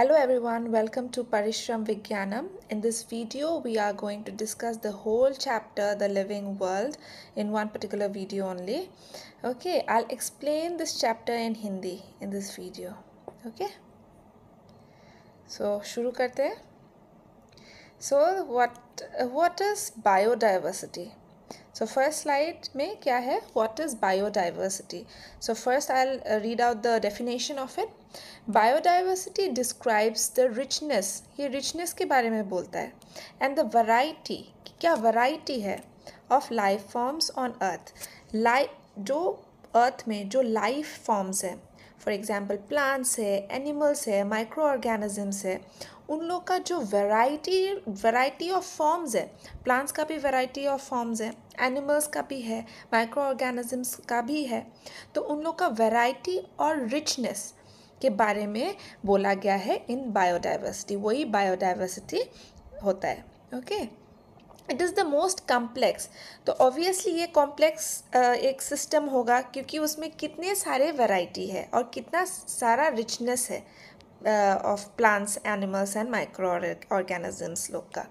Hello everyone, welcome to Parishram Vigyanam. In this video, we are going to discuss the whole chapter, The Living World, in one particular video only. Okay, I'll explain this chapter in Hindi in this video. Okay? So, shuru karte hai. So, what, what is biodiversity? So first slide में क्या है what is biodiversity so first I read out the definition of it biodiversity describes the richness ये richness के बारे में बोलता है and the variety क्या वराइटी है of life forms on earth life जो अर्थ में जो लाइफ फॉर्म्स हैं फॉर एग्ज़ाम्पल प्लांट्स है एनिमल्स है माइक्रो ऑर्गेनिजम्स है उन लोग का जो वैरायटी वैरायटी ऑफ फॉर्म्स है प्लांट्स का भी वैरायटी ऑफ फॉर्म्स है एनिमल्स का भी है माइक्रो ऑर्गेनिजम्स का भी है तो उन लोग का वैरायटी और रिचनेस के बारे में बोला गया है इन बायोडाइवर्सिटी वही बायोडाइवर्सिटी होता है okay it is the most complex तो ऑब्वियसली ये कॉम्प्लेक्स एक सिस्टम होगा क्योंकि उसमें कितने सारे वैरायटी है और कितना सारा रिचनेस है of plants animals and micro organisms लोग का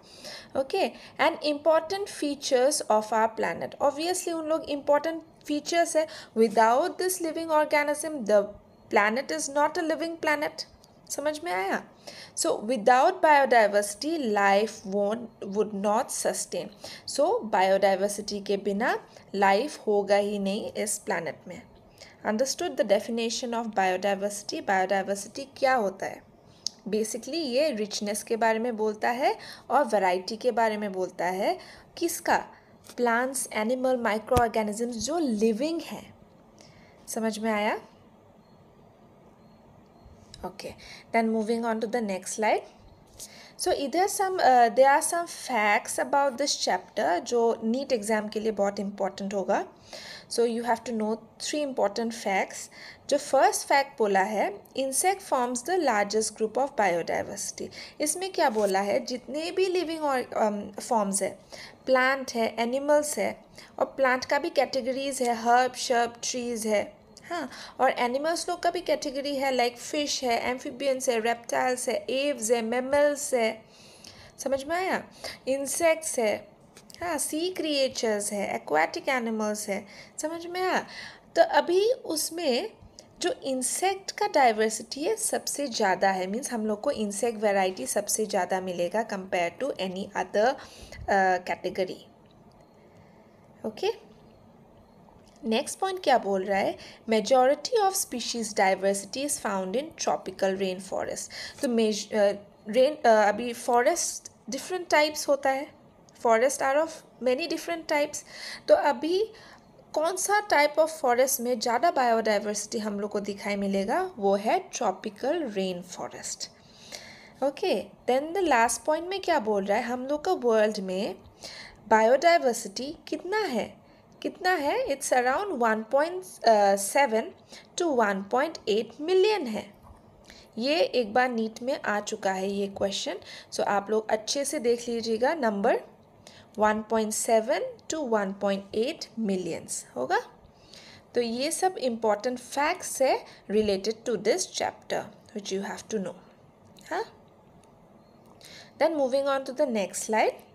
okay and important features of our planet obviously उन लोग इम्पॉर्टेंट फीचर्स है without this living organism the planet is not a living planet समझ में आया so without biodiversity life what would not sustain so biodiversity के बिना life होगा ही नहीं इस प्लानट में understood the definition of biodiversity biodiversity क्या होता है बेसिकली ये रिचनेस के बारे में बोलता है और वैरायटी के बारे में बोलता है किसका प्लांट्स एनिमल माइक्रो ऑर्गेनिजम्स जो लिविंग हैं समझ में आया okay then moving on to the next slide so इधर some they are some facts about this chapter जो नीट एग्ज़ाम के लिए बहुत इम्पॉर्टेंट होगा so you have to know three important facts जो फर्स्ट फैक्ट बोला है insect forms the largest group of biodiversity इसमें क्या बोला है जितने भी लिविंग फॉर्म्स um, है प्लांट है एनिमल्स है और प्लांट का भी कैटेगरीज है हर्ब शर्ब ट्रीज है हाँ और एनिमल्स लोग का भी कैटेगरी है लाइक फ़िश है एम्फीबियंस है रेप्टाइल्स है एव्स है मेमल्स है समझ में आया इंसेक्ट्स है हाँ सी क्रिएचर्स है एक्वाटिक एनिमल्स है समझ में आया तो अभी उसमें जो इंसेक्ट का डाइवर्सिटी है सबसे ज़्यादा है मीन्स हम लोग को इंसेक्ट वैरायटी सबसे ज़्यादा मिलेगा compare to any other category okay next point क्या बोल रहा है majority of species diversity is found in tropical rain forest तो मेज रेन अभी फॉरेस्ट डिफरेंट टाइप्स होता है forest are of many different types तो अभी कौन सा टाइप ऑफ फॉरेस्ट में ज़्यादा बायोडाइवर्सिटी हम लोग को दिखाई मिलेगा वो है tropical rain forest okay then the last point में क्या बोल रहा है हम लोग का वर्ल्ड में बायोडाइवर्सिटी कितना है कितना है it's around one point seven two one point eight million है ये एक बार नीट में आ चुका है ये क्वेश्चन सो आप लोग अच्छे से देख लीजिएगा number one point seven two one point eight millions होगा तो ये सब इम्पॉर्टेंट फैक्ट्स है related to this chapter which you have to know हाँ then moving on to the next slide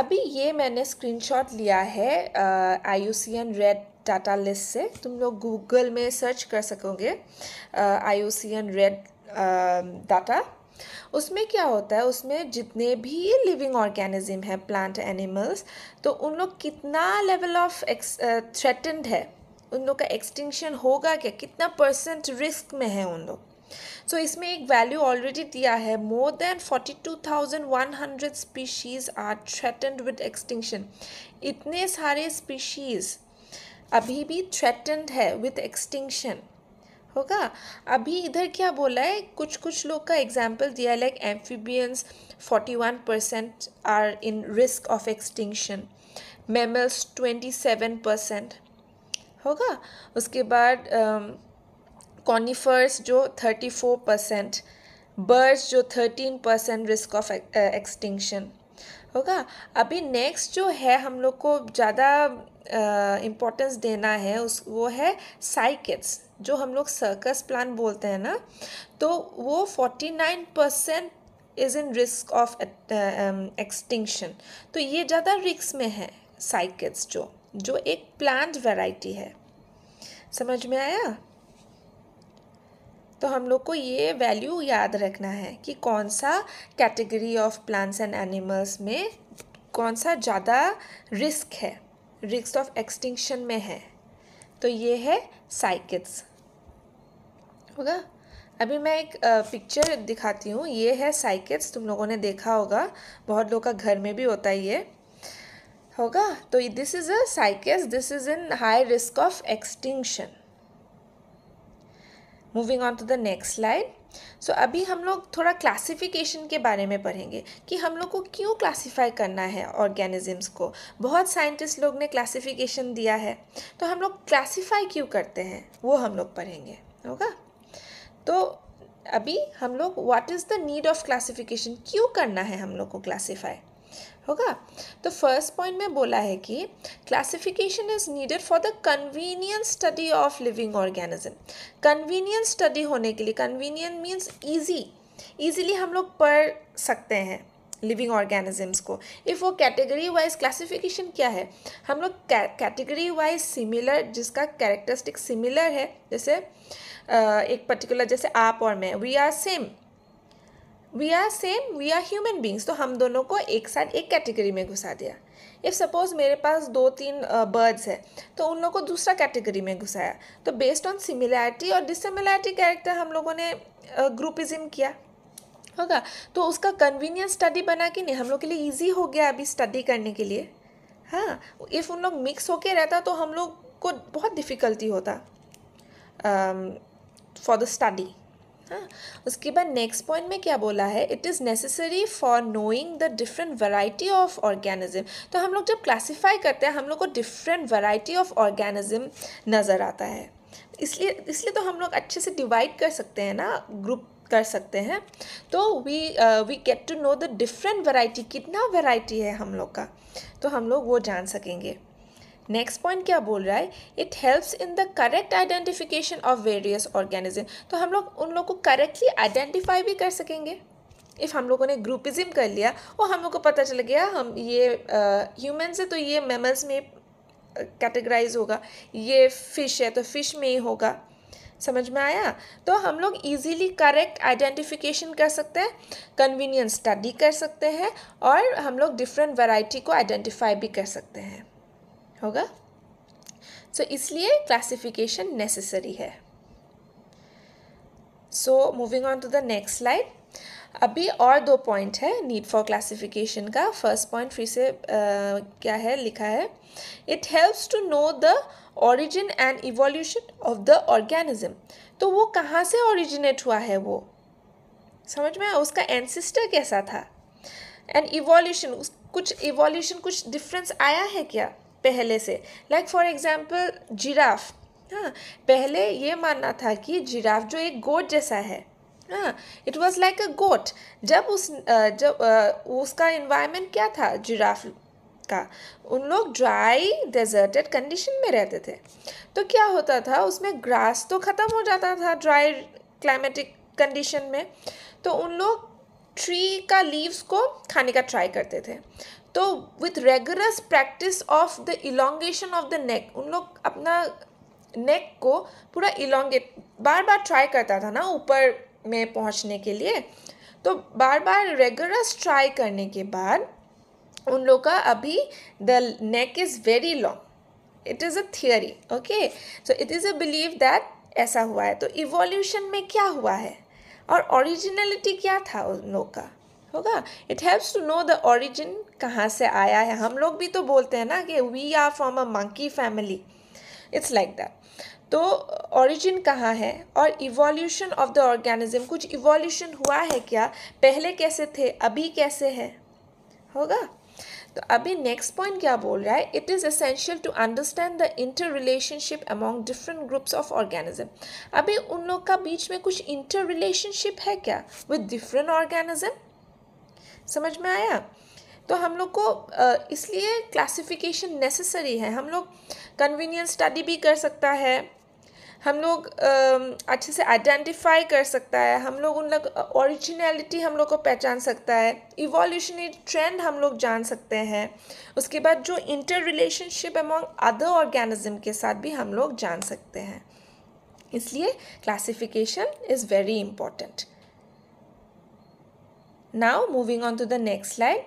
अभी ये मैंने स्क्रीनशॉट लिया है I U C N red data list से तुम लोग गूगल में सर्च कर सकोगे I U C N red data उसमें क्या होता है उसमें जितने भी लिविंग ऑर्गेनिज्म हैं प्लांट एनिमल्स तो उन लोग कितना लेवल ऑफ थ्रेटेंड है उन लोग का एक्सटिंक्शन होगा क्या कितना परसेंट रिस्क में है उन लोग सो so, इसमें एक वैल्यू ऑलरेडी दिया है more than forty two thousand one hundred species are threatened with extinction इतने सारे स्पीशीज़ अभी भी थ्रेटेंड है विद एक्सटिंक्शन होगा अभी इधर क्या बोला है कुछ कुछ लोग का एग्जाम्पल दिया है like amphibians forty one percent are in risk of extinction mammals twenty seven percent होगा उसके बाद um, कॉनीफर्स जो थर्टी फोर परसेंट बर्ड्स जो thirteen percent risk of extinction होगा अभी नेक्स्ट जो है हम लोग को ज़्यादा इम्पोर्टेंस uh, देना है उस वो है साइकिट्स जो हम लोग सर्कस प्लान बोलते हैं ना तो वो forty nine percent is in risk of extinction तो ये ज़्यादा रिस्क में है साइकिट्स जो जो एक प्लांट वैरायटी है समझ में आया तो हम लोग को ये वैल्यू याद रखना है कि कौन सा category of plants and animals में कौन सा ज़्यादा रिस्क है रिस्क ऑफ एक्सटिंक्शन में है तो ये है साइकिट्स होगा अभी मैं एक पिक्चर दिखाती हूँ ये है साइकिट्स तुम लोगों ने देखा होगा बहुत लोग का घर में भी होता ही है होगा तो this is a cycads this is in high risk of extinction moving on to the next slide so अभी हम लोग थोड़ा क्लासिफिकेशन के बारे में पढ़ेंगे कि हम लोग को क्यों क्लासिफाई करना है ऑर्गेनिजम्स को बहुत साइंटिस्ट लोग ने क्लासिफिकेशन दिया है तो हम लोग क्लासिफाई क्यों करते हैं वो हम लोग पढ़ेंगे होगा तो अभी हम लोग what is the need of classification क्यों करना है हम लोग को क्लासिफाई होगा तो फर्स्ट पॉइंट में बोला है कि classification is needed for the convenient study of living organism convenient study होने के लिए कन्वीनियंट मीन्स ईजी ईजिली हम लोग पढ़ सकते हैं लिविंग ऑर्गेनिजम्स को इफ़ वो कैटेगरी वाइज क्लासिफिकेशन क्या है हम लोग कैटेगरी वाइज सिमिलर जिसका कैरेक्टरिस्टिक सिमिलर है जैसे एक पर्टिकुलर जैसे आप और मैं we are same we are same we are human beings तो हम दोनों को एक साथ एक कैटेगरी में घुसा दिया इफ़ सपोज मेरे पास दो तीन बर्ड्स है तो उन लोगों को दूसरा कैटेगरी में घुसाया तो बेस्ड ऑन सिमिलैरिटी और डिसिमिलैरिटी कैरेक्टर हम लोगों ने ग्रुपिज़म किया होगा तो उसका कन्वीनियंस स्टडी बना कि नहीं हम लोग के लिए ईजी हो गया अभी स्टडी करने के लिए हाँ इफ़ उन लोग मिक्स होके रहता तो हम लोग को बहुत डिफ़िकल्टी होता फॉर द स्टडी हाँ उसके बाद नेक्स्ट पॉइंट में क्या बोला है it is necessary for knowing the different variety of organism तो हम लोग जब क्लासिफाई करते हैं हम लोग को डिफरेंट वैरायटी ऑफ ऑर्गेनिज्म नज़र आता है इसलिए इसलिए तो हम लोग अच्छे से डिवाइड कर सकते हैं ना ग्रुप कर सकते हैं तो we we get to know the different variety कितना वैरायटी है हम लोग का तो हम लोग वो जान सकेंगे नेक्स्ट पॉइंट क्या बोल रहा है it helps in the correct identification of various organism तो हम लोग उन लोग को करेक्टली आइडेंटिफाई भी कर सकेंगे इफ़ हम लोगों ने ग्रुपिज़म कर लिया और हम लोग को पता चल गया हम ये uh, ह्यूमन से तो ये मेमल्स में कैटेगराइज uh, होगा ये फ़िश है तो फ़िश में ही होगा समझ में आया तो हम लोग इजीली करेक्ट आइडेंटिफिकेशन कर सकते हैं कन्वीनियंस स्टडी कर सकते हैं और हम लोग डिफरेंट वैरायटी को आइडेंटिफाई भी कर सकते हैं होगा सो तो so, इसलिए क्लासिफिकेशन नेसेसरी है so moving on to the next slide अभी और दो पॉइंट है नीड फॉर क्लासिफिकेशन का फर्स्ट पॉइंट फिर से uh, क्या है लिखा है it helps to know the origin and evolution of the organism तो वो कहाँ से ओरिजिनेट हुआ है वो समझ में उसका एनसिस्टर कैसा था एंड इवोल्यूशन कुछ इवोल्यूशन कुछ डिफरेंस आया है क्या पहले से लाइक फॉर एग्ज़ाम्पल जिराफ हाँ पहले ये मानना था कि जिराफ जो एक गोट जैसा है हाँ it was like a goat जब उस जब उसका इन्वायरमेंट क्या था जिराफ का उन लोग ड्राई डेजर्टेड कंडीशन में रहते थे तो क्या होता था उसमें ग्रास तो ख़त्म हो जाता था ड्राई क्लाइमेटिक कंडीशन में तो उन लोग ट्री का लीव्स को खाने का ट्राई करते थे तो with regular practice of the elongation of the neck उन लोग अपना नेक को पूरा इलोंगेट बार बार ट्राई करता था ना ऊपर में पहुंचने के लिए तो बार बार रेगुलस ट्राई करने के बाद उन लोग का अभी the neck is very long it is a theory okay so it is a believe that ऐसा हुआ है तो इवोल्यूशन में क्या हुआ है और ओरिजिनलिटी क्या था उन लोग का होगा it helps to know the origin कहाँ से आया है हम लोग भी तो बोलते हैं ना कि we are from a monkey family it's like that तो ओरिजिन कहाँ है और इवोल्यूशन ऑफ द ऑर्गेनिज्म कुछ इवोल्यूशन हुआ है क्या पहले कैसे थे अभी कैसे हैं होगा तो अभी नेक्स्ट पॉइंट क्या बोल रहा है it is essential to understand the interrelationship among different groups of organism अभी उन लोग का बीच में कुछ इंटर रिलेशनशिप है क्या विद डिफरेंट ऑर्गेनिज्म समझ में आया तो हम लोग को इसलिए क्लासिफिकेशन नेसेसरी है हम लोग कन्वीनियंस स्टडी भी कर सकता है हम लोग अच्छे से आइडेंटिफाई कर सकता है हम लोग उन लोग ओरिजिनलिटी हम लोग को पहचान सकता है इवोल्यूशनरी ट्रेंड हम लोग जान सकते हैं उसके बाद जो interrelationship among other organism के साथ भी हम लोग जान सकते हैं इसलिए classification is very important now moving on to the next line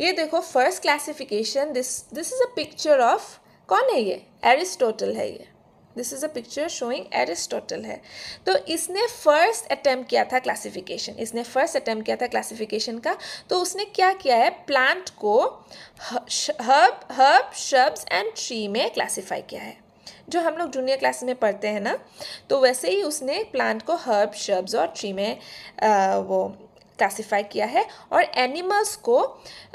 ये देखो first classification this this is a picture of कौन है ये एरिस्टोटल है ये this is a picture showing Aristotle है तो इसने फर्स्ट अटैम्प्ट किया था क्लासिफिकेशन इसने फर्स्ट अटैम्प्ट किया था क्लासिफिकेशन का तो उसने क्या किया है प्लांट को herb herb shrubs and tree में क्लासीफाई किया है जो हम लोग जूनियर क्लास में पढ़ते हैं ना तो वैसे ही उसने प्लांट को हर्ब शब्स और ट्री में आ, वो क्लासीफाई किया है और एनिमल्स को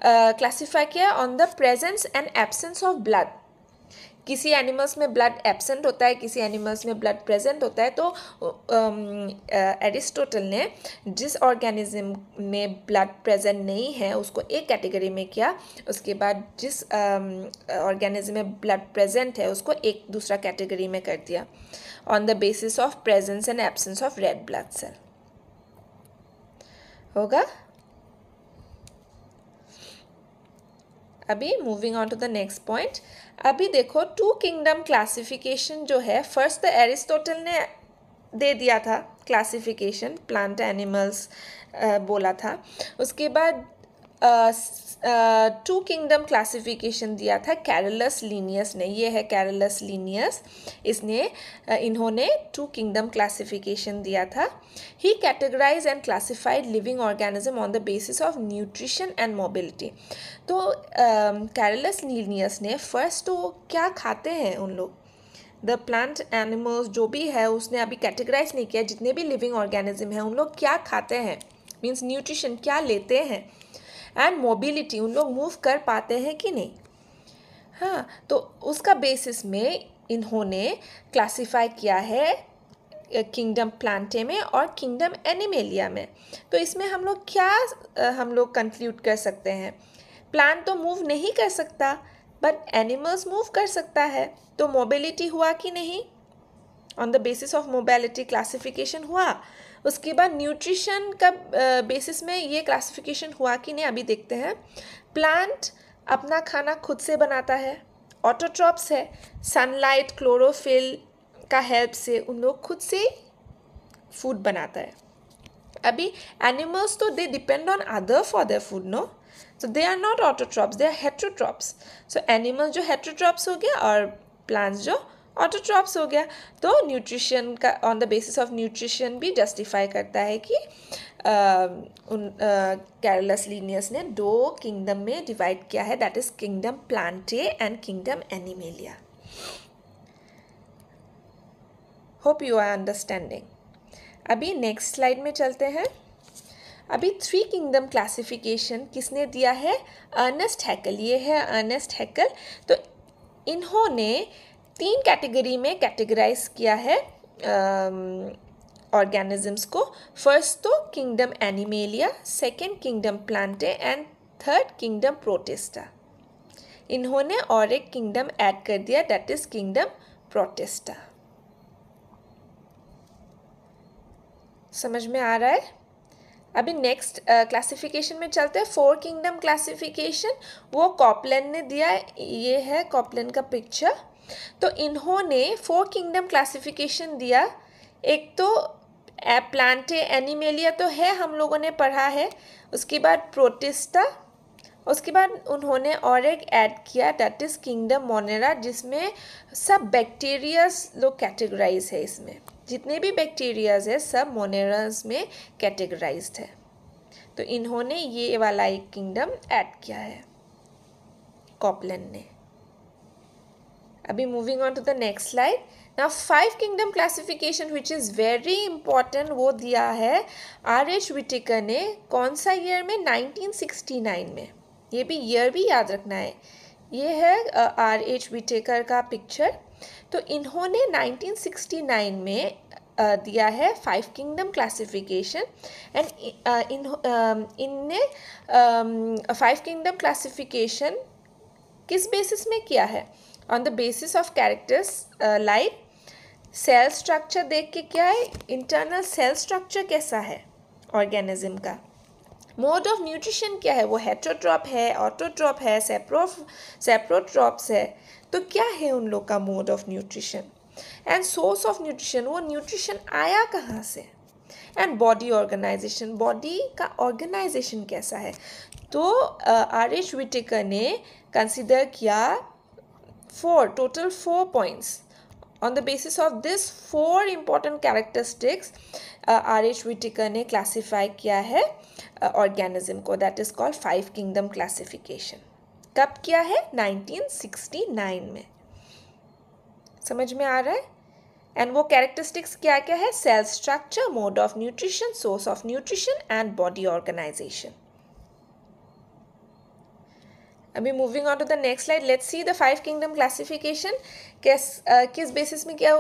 क्लासीफाई किया है on the presence and absence of blood किसी एनिमल्स में ब्लड एबसेंट होता है किसी एनिमल्स में ब्लड प्रेजेंट होता है तो एरिस्टोटल ने जिस ऑर्गेनिज्म में ब्लड प्रेजेंट नहीं है उसको एक कैटेगरी में किया उसके बाद जिस ऑर्गेनिज्म में ब्लड प्रेजेंट है उसको एक दूसरा कैटेगरी में कर दिया on the basis of presence and absence of red blood cell होगा अभी moving on to the next point अभी देखो टू किंगडम क्लासिफिकेशन जो है फर्स्ट द एरिस्टोटल ने दे दिया था क्लासिफिकेशन प्लांट एनिमल्स बोला था उसके बाद टू किंगडम क्लासिफिकेशन दिया था कैरलस लीनियस ने ये है कैरलस लीनियस इसने इन्होंने टू किंगडम क्लासिफिकेशन दिया था ही categorise and classified living organism on the basis of nutrition and mobility तो कैरलस लीनियस ने फर्स्ट तो क्या खाते हैं उन लोग द प्लांट एनिमल्स जो भी है उसने अभी कैटेगराइज नहीं किया जितने भी लिविंग ऑर्गेनिज्म हैं उन लोग क्या खाते हैं मीन्स न्यूट्रिशन क्या लेते हैं एंड मोबिलिटी उन लोग मूव कर पाते हैं कि नहीं हाँ तो उसका बेसिस में इन्होंने क्लासिफाई किया है किंगडम प्लांटे में और किंगडम एनिमेलिया में तो इसमें हम लोग क्या हम लोग कंक्लूड कर सकते हैं प्लांट तो मूव नहीं कर सकता बट एनिमल्स मूव कर सकता है तो मोबिलिटी हुआ कि नहीं on the basis of mobility classification हुआ उसके बाद न्यूट्रिशन का बेसिस में ये क्लासिफिकेशन हुआ कि नहीं अभी देखते हैं प्लांट अपना खाना खुद से बनाता है ऑटोट्रॉप्स है सनलाइट क्लोरोफिल का हेल्प से उन लोग खुद से फूड बनाता है अभी एनिमल्स तो they depend on other for their food no so they are not autotrophs they are heterotrophs so animals जो हेट्रोट्रॉप्स हो गया और प्लांट्स जो ऑटोट्रॉप्स हो गया तो न्यूट्रिशन का on the basis of nutrition भी जस्टिफाई करता है कि कैरलस लीनियस ने दो किंगडम में डिवाइड किया है that is kingdom Plantae and kingdom animalia hope you are understanding अभी नेक्स्ट स्लाइड में चलते हैं अभी थ्री किंगडम क्लासिफिकेशन किसने दिया है अर्नेस्ट हैकल ये है अर्नेस्ट हैकल तो इन्होंने तीन कैटेगरी में कैटेगराइज किया है ऑर्गेनिजम्स um, को फर्स्ट तो kingdom Animalia second kingdom Plantae and third kingdom Protista इन्होंने और एक किंगडम ऐड कर दिया दैट इज किंगडम प्रोटेस्टा समझ में आ रहा है अभी नेक्स्ट क्लासिफिकेशन uh, में चलते हैं फोर किंगडम क्लासिफिकेशन वो कॉपलैंड ने दिया ये है कॉपलैंड का पिक्चर तो इन्होंने फोर किंगडम क्लासिफिकेशन दिया एक तो प्लांटे एनिमेलिया तो है हम लोगों ने पढ़ा है उसके बाद प्रोटिस्टा उसके बाद उन्होंने और एक ऐड किया डेट इज़ किंगडम मोनेरा जिसमें सब बैक्टीरियाज लोग कैटेगराइज है इसमें जितने भी बैक्टीरियाज है सब मोनेराज में कैटेगराइज है तो इन्होंने ये वाला एक किंगडम ऐड किया है कॉपलैंड ने अभी moving on to the next slide ना five kingdom classification which is very important वो दिया है आर एच विटिकर ने कौन सा ईयर में 1969 में ये भी ईयर भी याद रखना है ये है आर एच विटेकर का पिक्चर तो इन्होंने 1969 में दिया है फाइव किंगडम क्लासिफिकेशन एंड इन इनने फाइव किंगडम क्लासिफिकेशन किस बेसिस में किया है on the basis of characters like cell structure देख के क्या है इंटरनल सेल स्ट्रक्चर कैसा है ऑर्गेनिज्म का मोड ऑफ न्यूट्रिशन क्या है वो हेट्रोट्रॉप है ऑटोट्रॉप है सेप्रोफ सेप्रोट्रॉप्स है तो क्या है उन लोग का mode of nutrition and source of nutrition वो न्यूट्रिशन आया कहाँ से एंड बॉडी ऑर्गेनाइजेशन बॉडी का ऑर्गेनाइजेशन कैसा है तो आर uh, एच ने कंसिडर किया four total four points on the basis of this four important characteristics R H Whittaker ने क्लासीफाई किया है ऑर्गेनिज्म uh, को that is called five kingdom classification कब किया है 1969 में समझ में आ रहा है एंड वो कैरेक्टरिस्टिक्स क्या क्या है cell structure mode of nutrition source of nutrition and body organisation अभी moving on to the next slide let's see the five kingdom classification किस किस बेसिस में क्या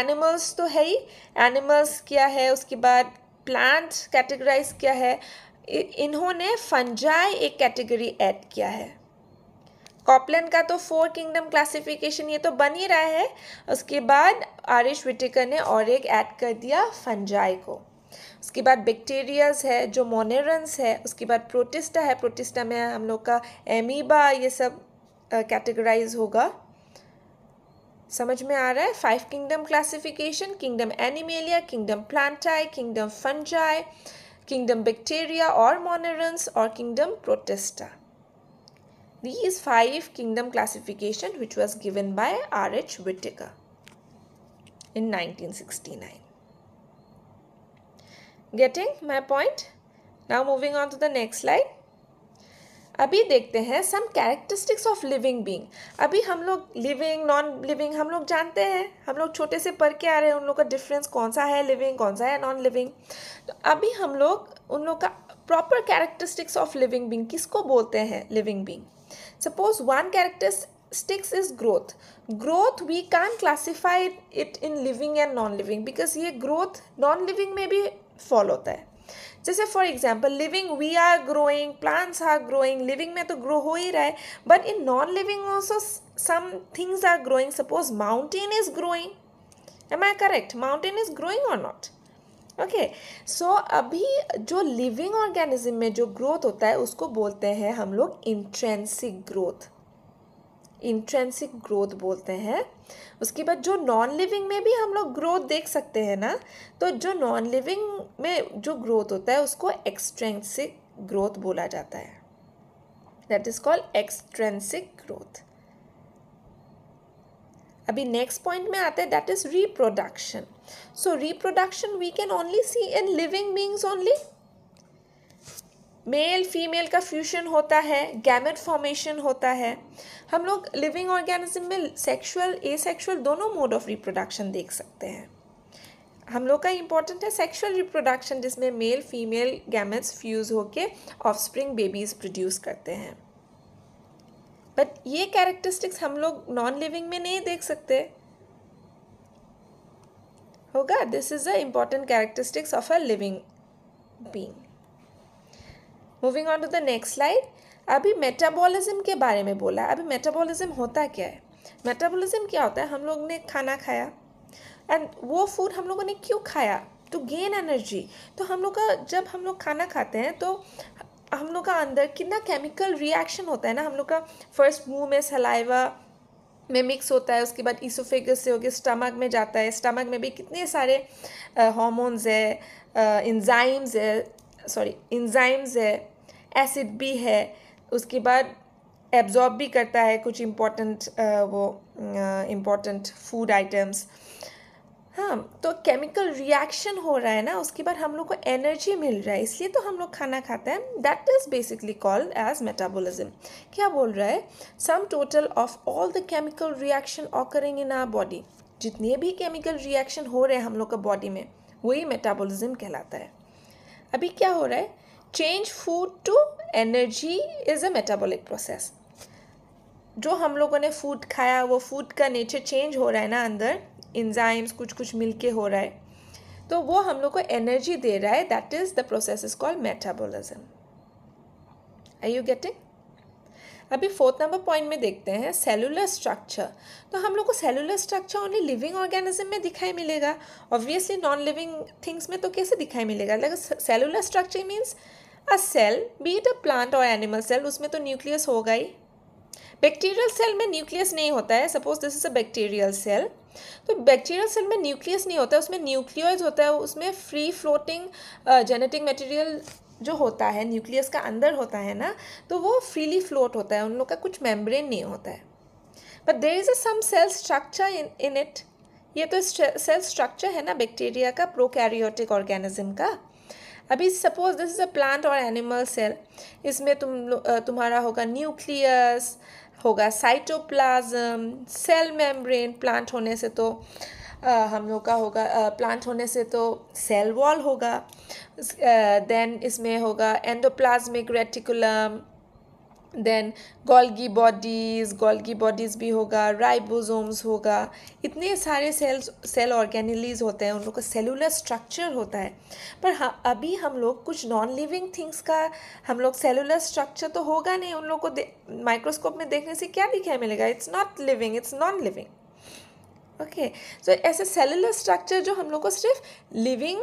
एनिमल्स uh, तो है ही एनिमल्स क्या है उसके बाद प्लांट कैटेगराइज क्या है इन्होंने फंजाई एक कैटेगरी ऐड किया है कॉपलैंड का तो फोर किंगडम क्लासिफिकेशन ये तो बन ही रहा है उसके बाद आरिश विटिकर ने और एक ऐड कर दिया फंजाई को उसके बाद बैक्टीरियाज है जो मोनेरन्स है उसके बाद प्रोटिस्टा है प्रोटिस्टा में हम लोग का एमीबा ये सब कैटेगराइज होगा समझ में आ रहा है five kingdom classification kingdom Animalia kingdom Plantae kingdom Fungi kingdom bacteria और मोनेरन्स और kingdom Protista classification which was given by R H Whittaker in nineteen sixty nine getting my point now moving on to the next slide अभी देखते हैं some characteristics of living being अभी हम लोग living non living हम लोग जानते हैं हम लोग छोटे से पढ़ के आ रहे हैं उन लोग का डिफरेंस कौन सा है लिविंग कौन सा है नॉन लिविंग तो अभी हम लोग उन लोग का proper characteristics of living being किसको बोलते हैं living being suppose one characteristics is growth growth we can classify it in living and non living because ये ग्रोथ नॉन लिविंग में भी फॉल होता है जैसे for example living we are growing plants are growing living में तो grow हो ही रहा है but in non living also some things are growing suppose mountain is growing M I correct mountain is growing और नॉट ओके सो अभी जो living organism में जो ग्रोथ होता है उसको बोलते हैं हम लोग इंट्रेंसिक ग्रोथ इंट्रेंसिक ग्रोथ बोलते हैं उसके बाद जो नॉन लिविंग में भी हम लोग ग्रोथ देख सकते हैं ना तो जो नॉन लिविंग में जो ग्रोथ होता है उसको एक्सट्रेंसिक ग्रोथ बोला जाता है that is called extrinsic growth अभी नेक्स्ट पॉइंट में आते हैं that is reproduction so reproduction we can only see in living beings only male female का फ्यूशन होता है गैमेट फॉर्मेशन होता है हम लोग लिविंग ऑर्गेनिज्म में सेक्सुअल एसेक्सुअल दोनों मोड ऑफ रिप्रोडक्शन देख सकते हैं हम लोग का इंपॉर्टेंट है सेक्सुअल रिप्रोडक्शन जिसमें मेल फीमेल गैमेट्स फ्यूज़ होके ऑफस्प्रिंग बेबीज़ प्रोड्यूस करते हैं बट ये कैरेक्टरिस्टिक्स हम लोग नॉन लिविंग में नहीं देख सकते होगा this is the important characteristics of a living being moving on to the next slide अभी मेटाबॉलिज्म के बारे में बोला अभी मेटाबॉलिज्म होता क्या है मेटाबॉलिज्म क्या होता है हम लोग ने खाना खाया एंड वो फूड हम लोगों ने क्यों खाया टू गेन एनर्जी तो हम लोग का जब हम लोग खाना खाते हैं तो हम लोग का अंदर कितना केमिकल रिएक्शन होता है ना हम लोग का फर्स्ट मुंह में सलाइवा में मिक्स होता है उसके बाद ईसोफेगस से होकर स्टमक में जाता है स्टमक में भी कितने सारे हॉर्मोन्स है इंजाइम्स है सॉरी इंजाइम्स है एसिड भी है उसके बाद एब्जॉर्ब भी करता है कुछ इम्पोर्टेंट वो इम्पोर्टेंट फूड आइटम्स हाँ तो केमिकल रिएक्शन हो रहा है ना उसके बाद हम लोग को एनर्जी मिल रहा है इसलिए तो हम लोग खाना खाते हैं that is basically called as metabolism क्या बोल रहा है sum total of all the chemical reaction occurring in our body जितने भी केमिकल रिएक्शन हो रहे हैं हम लोग का बॉडी में वही मेटाबॉलिज्म कहलाता है अभी क्या हो रहा है change food to energy is a metabolic process जो हम लोगों ने फूड खाया वो फूड का नेचर चेंज हो रहा है ना अंदर इंजाइम्स कुछ कुछ मिलके हो रहा है तो वो हम लोग को एनर्जी दे रहा है that is the process is called metabolism I you getting अभी फोर्थ नंबर पॉइंट में देखते हैं सेलुलर स्ट्रक्चर तो हम लोग को cellular structure only living organism में दिखाई मिलेगा ऑब्वियसली नॉन लिविंग थिंग्स में तो कैसे दिखाई मिलेगा लेकिन cellular structure means a cell be it a plant और एनिमल सेल उसमें तो न्यूक्लियस होगा ही बैक्टीरियल सेल में न्यूक्लियस नहीं होता है suppose this is a bacterial cell तो बैक्टीरियल सेल में न्यूक्लियस नहीं होता है उसमें न्यूक्लियस होता है उसमें फ्री फ्लोटिंग जेनेटिक मटेरियल जो होता है न्यूक्लियस का अंदर होता है ना तो वो फ्रीली फ्लोट होता है उन लोग का कुछ मेम्ब्रेन नहीं होता है but there is a some cell structure in in it ये तो सेल स्ट्रक्चर है ना बैक्टीरिया का प्रोकैरियोटिक ऑर्गेनिज्म का अभी suppose this is a plant और एनिमल सेल इसमें तुम तुम्हारा होगा न्यूक्लियस होगा साइटोप्लाज्म सेल मेम्ब्रेन प्लांट होने से तो हम लोग का होगा प्लांट होने से तो सेल वॉल होगा देन इसमें होगा endoplasmic reticulum then Golgi bodies Golgi bodies भी होगा राइबोसोम्स होगा इतने सारे सेल्स सेल ऑर्गेनलीज होते हैं उन लोग का सेलुलर स्ट्रक्चर होता है पर हाँ अभी हम लोग कुछ नॉन लिविंग थिंग्स का हम लोग सेलुलर स्ट्रक्चर तो होगा नहीं उन लोग को माइक्रोस्कोप में देखने से क्या दिखाई मिलेगा it's not living it's non living okay so ऐसे सेलुलर स्ट्रक्चर जो हम लोग को सिर्फ लिविंग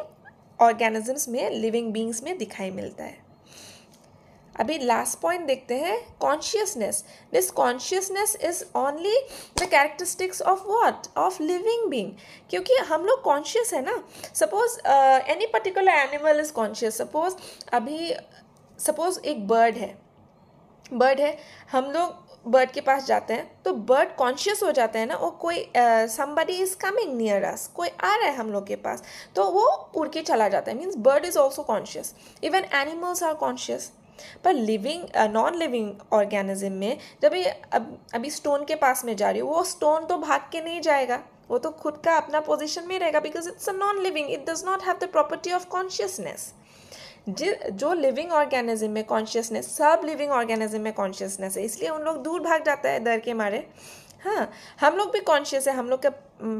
ऑर्गेनिजम्स में लिविंग बींग्स में दिखाई मिलता है अभी लास्ट पॉइंट देखते हैं consciousness this consciousness is only the characteristics of what of living being क्योंकि हम लोग uh, कॉन्शियस है ना suppose any particular animal is conscious suppose अभी सपोज एक बर्ड है बर्ड है हम लोग बर्ड के पास जाते हैं तो बर्ड कॉन्शियस हो जाते हैं ना वो कोई somebody is coming near us कोई आ रहा है हम लोग के पास तो वो उड़ के चला जाता है means bird is also conscious even animals are conscious पर लिविंग नॉन लिविंग ऑर्गेनिज्म में जब ये अब अभी स्टोन के पास में जा रही हूँ वो स्टोन तो भाग के नहीं जाएगा वो तो खुद का अपना पोजिशन में रहेगा because it's a non living it does not have the property of consciousness जो लिविंग ऑर्गेनिज्म में कॉन्शियसनेस सब लिविंग ऑर्गेनिज्म में कॉन्शियसनेस है इसलिए उन लोग दूर भाग जाता है डर के मारे हाँ हम लोग भी कॉन्शियस है हम लोग के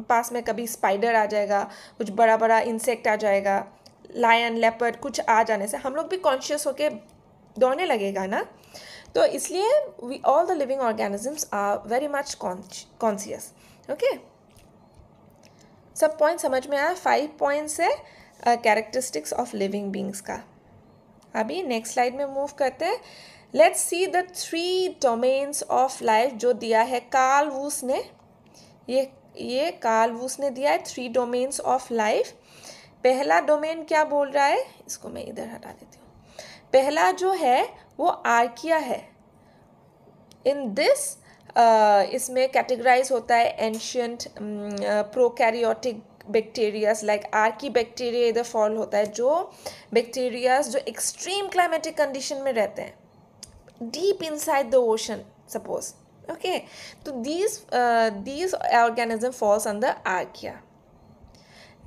पास में कभी स्पाइडर आ जाएगा कुछ बड़ा बड़ा इंसेक्ट आ जाएगा लायन लेपर्ड कुछ आ जाने से हम लोग भी कॉन्शियस होके दौड़ने लगेगा ना तो इसलिए we all the living organisms are very much conscious okay सब पॉइंट समझ में आया फाइव पॉइंट्स है कैरेक्टरिस्टिक्स ऑफ लिविंग बींग्स का अभी नेक्स्ट स्लाइड में मूव करते हैं let's see the three domains of life जो दिया है कार्ल वूस ने ये ये कार्ल वूस ने दिया है थ्री डोमेन्स ऑफ लाइफ पहला डोमेन क्या बोल रहा है इसको मैं इधर हटा देती हूँ पहला जो है वो आर्किया है इन दिस uh, इसमें कैटेगराइज होता है ancient prokaryotic mm, uh, bacterias like archaebacteria इधर फॉल होता है जो बैक्टीरियाज जो एक्सट्रीम क्लाइमेटिक कंडीशन में रहते हैं deep inside the ocean suppose okay तो दीज दीज ऑर्गेनिज्म फॉल्स अंदर under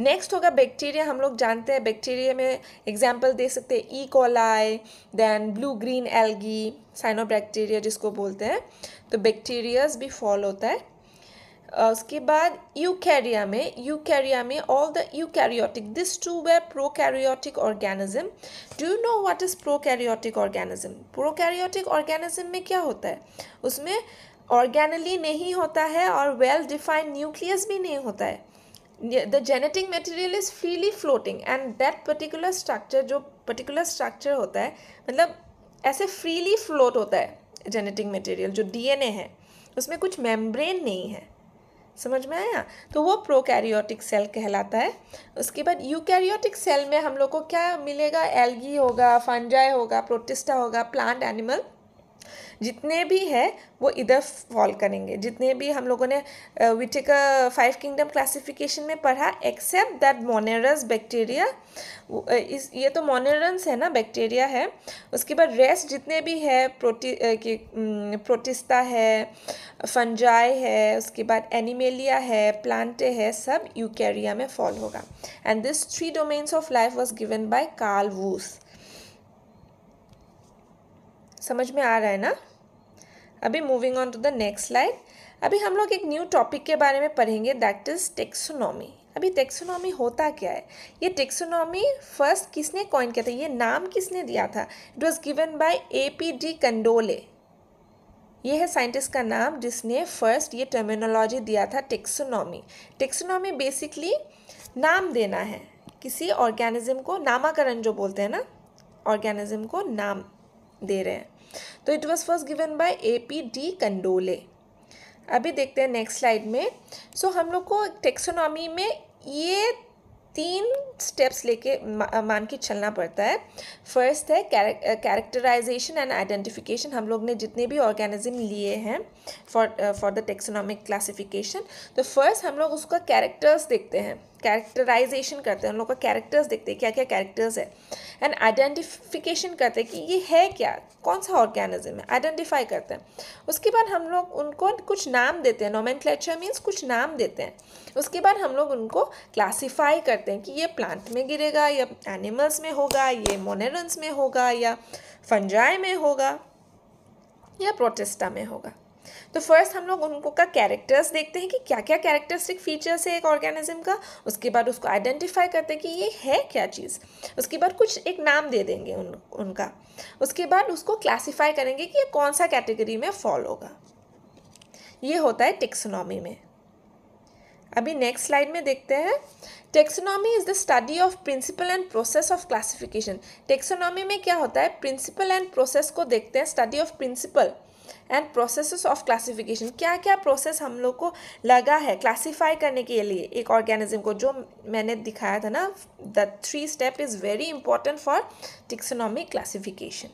नेक्स्ट होगा बैक्टीरिया हम लोग जानते हैं बैक्टीरिया में एग्जाम्पल दे सकते हैं E coli then blue green algae cyanobacteria जिसको बोलते हैं तो बैक्टीरियाज भी फॉल होता है उसके बाद यूकैरिया में यूकैरिया में all the eukaryotic this two way prokaryotic organism do you know what is prokaryotic organism prokaryotic organism में क्या होता है उसमें ऑर्गेनली नहीं होता है और वेल डिफाइंड न्यूक्लियस भी नहीं होता है the genetic material is freely floating and that particular structure जो पर्टिकुलर स्ट्रक्चर होता है मतलब ऐसे फ्रीली फ्लोट होता है जेनेटिक मटेरियल जो डीएनए है उसमें कुछ मेम्ब्रेन नहीं है समझ में आया तो वो प्रोकैरियोटिक सेल कहलाता है उसके बाद यूकैरियोटिक सेल में हम लोग को क्या मिलेगा एल्गी होगा फंजाई होगा प्रोटिस्टा होगा प्लांट एनिमल जितने भी हैं वो इधर फॉल करेंगे जितने भी हम लोगों ने विटिक फाइव किंगडम क्लासिफिकेशन में पढ़ा एक्सेप्ट दैट मोनेरस बैक्टीरिया इस ये तो मोनेरस है ना बैक्टीरिया है उसके बाद रेस्ट जितने भी uh, um, है प्रोटी प्रोटिस्ता है फंजाई है उसके बाद एनिमेलिया है प्लांटे है सब यूकेरिया में फॉल होगा and this three domains of life was given by Carl Woese समझ में आ रहा है ना अभी moving on to the next slide अभी हम लोग एक न्यू टॉपिक के बारे में पढ़ेंगे दैट इज़ टेक्सोनॉमी अभी टेक्सोनॉमी होता क्या है ये टेक्सोनॉमी फर्स्ट किसने कॉइन किया था ये नाम किसने दिया था it was given by A P D Candolle ये है साइंटिस्ट का नाम जिसने फर्स्ट ये टर्मिनोलॉजी दिया था टेक्सोनॉमी टेक्सोनॉमी बेसिकली नाम देना है किसी ऑर्गेनिज्म को नामाकरण जो बोलते हैं ना ऑर्गेनिज्म को नाम दे रहे हैं तो it was first given by A P D Candolle अभी देखते हैं नेक्स्ट स्लाइड में सो so, हम लोग को टेक्सोनॉमी में ये तीन स्टेप्स लेके मान के चलना पड़ता है फर्स्ट है कैरेक्टराइजेशन एंड आइडेंटिफिकेशन हम लोग ने जितने भी ऑर्गेनिज्म लिए हैं for for the taxonomic classification तो फर्स्ट हम लोग उसका कैरेक्टर्स देखते हैं कैरेक्टराइजेशन करते हैं उन लोग का कैरेक्टर्स देखते हैं क्या क्या कैरेक्टर्स है एंड आइडेंटिफिकेशन करते हैं कि ये है क्या कौन सा ऑर्गेनिज्म है आइडेंटिफाई करते हैं उसके बाद हम लोग उनको कुछ नाम देते हैं नोमेन क्लेचर मीन्स कुछ नाम देते हैं उसके बाद हम लोग उनको क्लासीफाई करते हैं कि ये प्लांट में गिरेगा या एनिमल्स में होगा ये मोनरस में होगा या फंजाई में होगा या प्रोटेस्टा में होगा तो फर्स्ट हम लोग उनको का कैरेक्टर्स देखते हैं कि क्या क्या कैरेक्टरिस्टिक फीचर्स है एक ऑर्गेनिज्म का उसके बाद उसको आइडेंटिफाई करते हैं कि ये है क्या चीज़ उसके बाद कुछ एक नाम दे देंगे उन उनका उसके बाद उसको क्लासीफाई करेंगे कि ये कौन सा कैटेगरी में फॉल होगा ये होता है टेक्सोनॉमी में अभी नेक्स्ट स्लाइड में देखते हैं taxonomy is the study of principle and process of classification taxonomy में क्या होता है प्रिंसिपल एंड प्रोसेस को देखते हैं study of principle and process of classification क्या क्या प्रोसेस हम लोग को लगा है क्लासीफाई करने के लिए एक ऑर्गेनिज्म को जो मैंने दिखाया था ना the three step is very important for taxonomic classification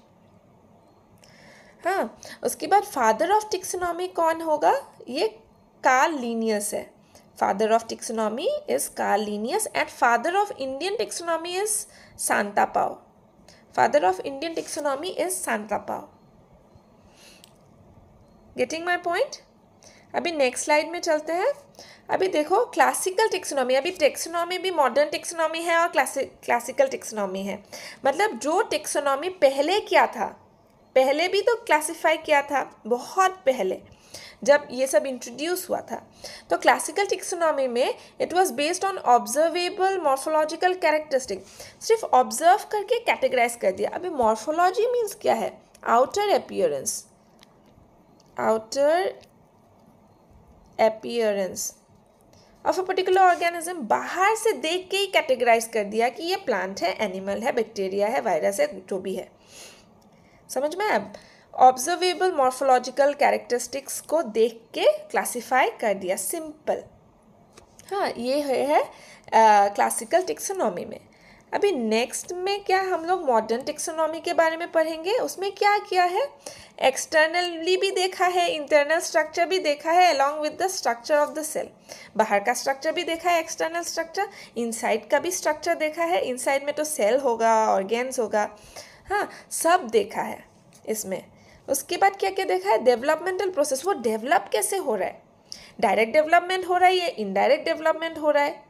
हाँ उसके बाद फादर ऑफ टिक्सोनॉमी कौन होगा ये कार्ल लीनियस है father of taxonomy is Carl Linnaeus and father of Indian taxonomy is Santapau father of Indian taxonomy is Santapau getting my point अभी next slide में चलते हैं अभी देखो क्लासिकल टेक्सोनॉमी अभी टेक्सोनॉमी भी modern taxonomy है और क्लासिक क्लासिकल टेक्सोनॉमी है मतलब जो टेक्सोनॉमी पहले क्या था पहले भी तो क्लासिफाई किया था बहुत पहले जब ये सब इंट्रोड्यूस हुआ था तो क्लासिकल टिक्सोनॉमी में it was based on observable morphological characteristic सिर्फ ऑब्जर्व करके कैटेगराइज कर दिया अभी मॉर्फोलॉजी मीन्स क्या है outer appearance outer appearance of a particular organism बाहर से देख के ही कैटेगराइज कर दिया कि ये प्लांट है एनिमल है बैक्टीरिया है वायरस है जो भी है समझ में अब ऑब्जर्वेबल मॉर्फोलॉजिकल कैरेक्टरिस्टिक्स को देख के क्लासीफाई कर दिया सिंपल हाँ ये है क्लासिकल टिक्सोनॉमी में अभी नेक्स्ट में क्या हम लोग मॉडर्न टिक्सोनॉमी के बारे में पढ़ेंगे उसमें क्या किया है एक्सटर्नली भी देखा है इंटरनल स्ट्रक्चर भी देखा है along with the structure of the cell बाहर का स्ट्रक्चर भी देखा है एक्सटर्नल स्ट्रक्चर इनसाइड का भी स्ट्रक्चर देखा है इनसाइड में तो सेल होगा ऑर्गेन्स होगा हाँ सब देखा है इसमें उसके बाद क्या क्या देखा है डेवलपमेंटल प्रोसेस वो डेवलप कैसे हो रहा है डायरेक्ट डेवलपमेंट हो रहा है या इनडायरेक्ट डेवलपमेंट हो रहा है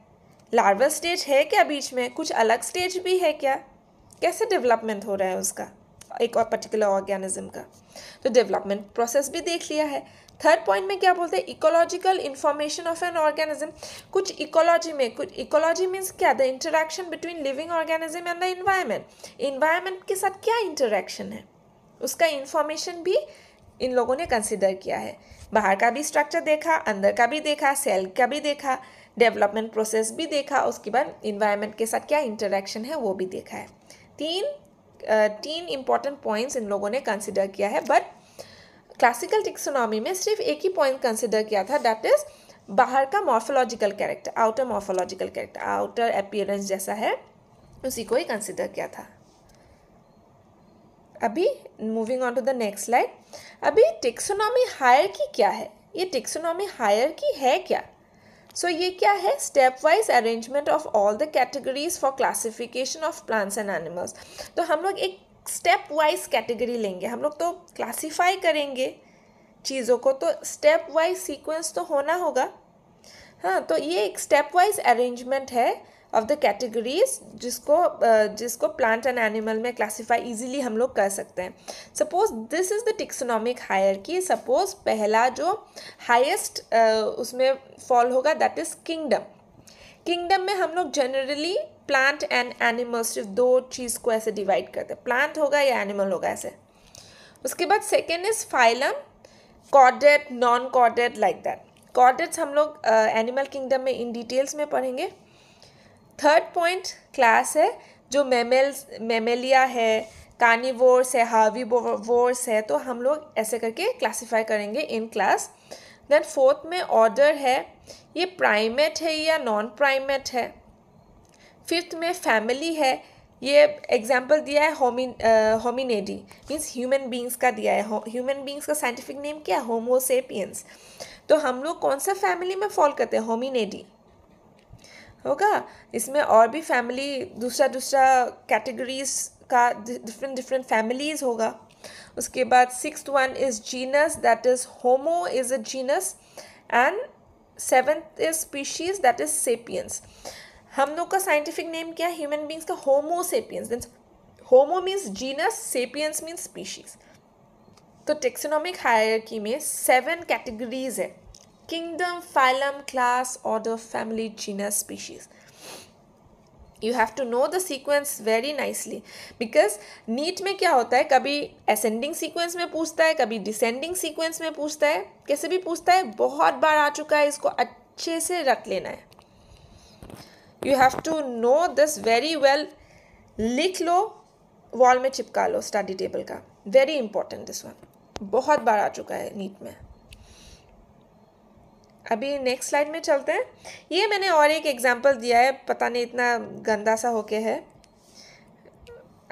लार्वल स्टेज है क्या बीच में कुछ अलग स्टेज भी है क्या कैसे डेवलपमेंट हो रहा है उसका एक और पर्टिकुलर ऑर्गेनिज्म का तो डेवलपमेंट प्रोसेस भी देख लिया है थर्ड पॉइंट में क्या बोलते हैं ecological information of an organism कुछ इकोलॉजी में कुछ इकोलॉजी मीन्स क्या the interaction between living organism and the environment environment के साथ क्या इंटरेक्शन है उसका इन्फॉर्मेशन भी इन लोगों ने कंसिडर किया है बाहर का भी स्ट्रक्चर देखा अंदर का भी देखा सेल का भी देखा डेवलपमेंट प्रोसेस भी देखा उसके बाद इन्वायरमेंट के साथ क्या इंटरेक्शन है वो भी देखा है तीन तीन इंपॉर्टेंट पॉइंट्स इन लोगों ने कंसिडर किया है बट क्लासिकल टिक्सोनॉमी में सिर्फ एक ही पॉइंट कंसिडर किया था दैट इज बाहर का morphological character outer morphological character outer appearance जैसा है उसी को ही कंसिडर किया था अभी moving on to the next slide अभी टिक्सोनॉमी हायर की क्या है ये टिक्सोनॉमी हायर की है क्या सो ये क्या है step wise arrangement of all the categories for classification of plants and animals तो हम लोग एक स्टेप वाइज कैटेगरी लेंगे हम लोग तो क्लासीफाई करेंगे चीज़ों को तो स्टेप वाइज सीक्वेंस तो होना होगा हाँ तो ये एक स्टेप वाइज अरेंजमेंट है ऑफ द कैटेगरीज जिसको जिसको प्लांट एंड एनिमल में क्लासीफाई इजीली हम लोग कर सकते हैं suppose this is the taxonomic hierarchy की सपोज पहला जो हाइस्ट उसमें फॉल होगा दैट इज़ किंगडम किंगडम में हम लोग जनरली प्लांट एंड एनिमल सिर्फ दो चीज़ को ऐसे डिवाइड करते हैं प्लांट होगा या एनिमल होगा ऐसे उसके बाद second is phylum chordate non chordate like that chordates हम लोग एनिमल किंगडम में इन डिटेल्स में पढ़ेंगे थर्ड पॉइंट क्लास है जो मेमेल्स मेमेलिया है कानीवोर्स है हावी वोर्स है तो हम लोग ऐसे करके क्लासीफाई करेंगे इन क्लास देन फोर्थ में ऑर्डर है ये प्राइमेट है या नॉन प्राइमेट है फिफ्थ में फैमिली है ये एग्जाम्पल दिया है होमिन होमिनेडी मीन्स ह्यूमन बींग्स का दिया है ह्यूमन बींग्स का साइंटिफिक नेम क्या है होमोसेपियंस तो हम लोग कौन सा फैमिली में फॉल करते हैं होमिनेडी होगा इसमें और भी फैमिली दूसरा दूसरा कैटेगरीज का डिफरेंट डिफरेंट फैमिलीज होगा उसके बाद six one is genus that is Homo is a genus and seventh is species that is sapiens हम लोग का साइंटिफिक नेम क्या है ह्यूमन बींग्स का Homo sapiens Homo means genus sapiens means species तो टेक्सोनॉमिक हायर में seven categories है kingdom, phylum, class, order, family, genus, species. You have to know the sequence very nicely because NEET में क्या होता है कभी ascending sequence में पूछता है कभी डिसेंडिंग सीक्वेंस में पूछता है कैसे भी पूछता है बहुत बार आ चुका है इसको अच्छे से रख लेना है you have to know this very well लिख लो वॉल में चिपका लो स्टडी टेबल का वेरी इंपॉर्टेंट दिस वन बहुत बार आ चुका है नीट में अभी नेक्स्ट स्लाइड में चलते हैं ये मैंने और एक एग्जांपल दिया है पता नहीं इतना गंदा सा होके है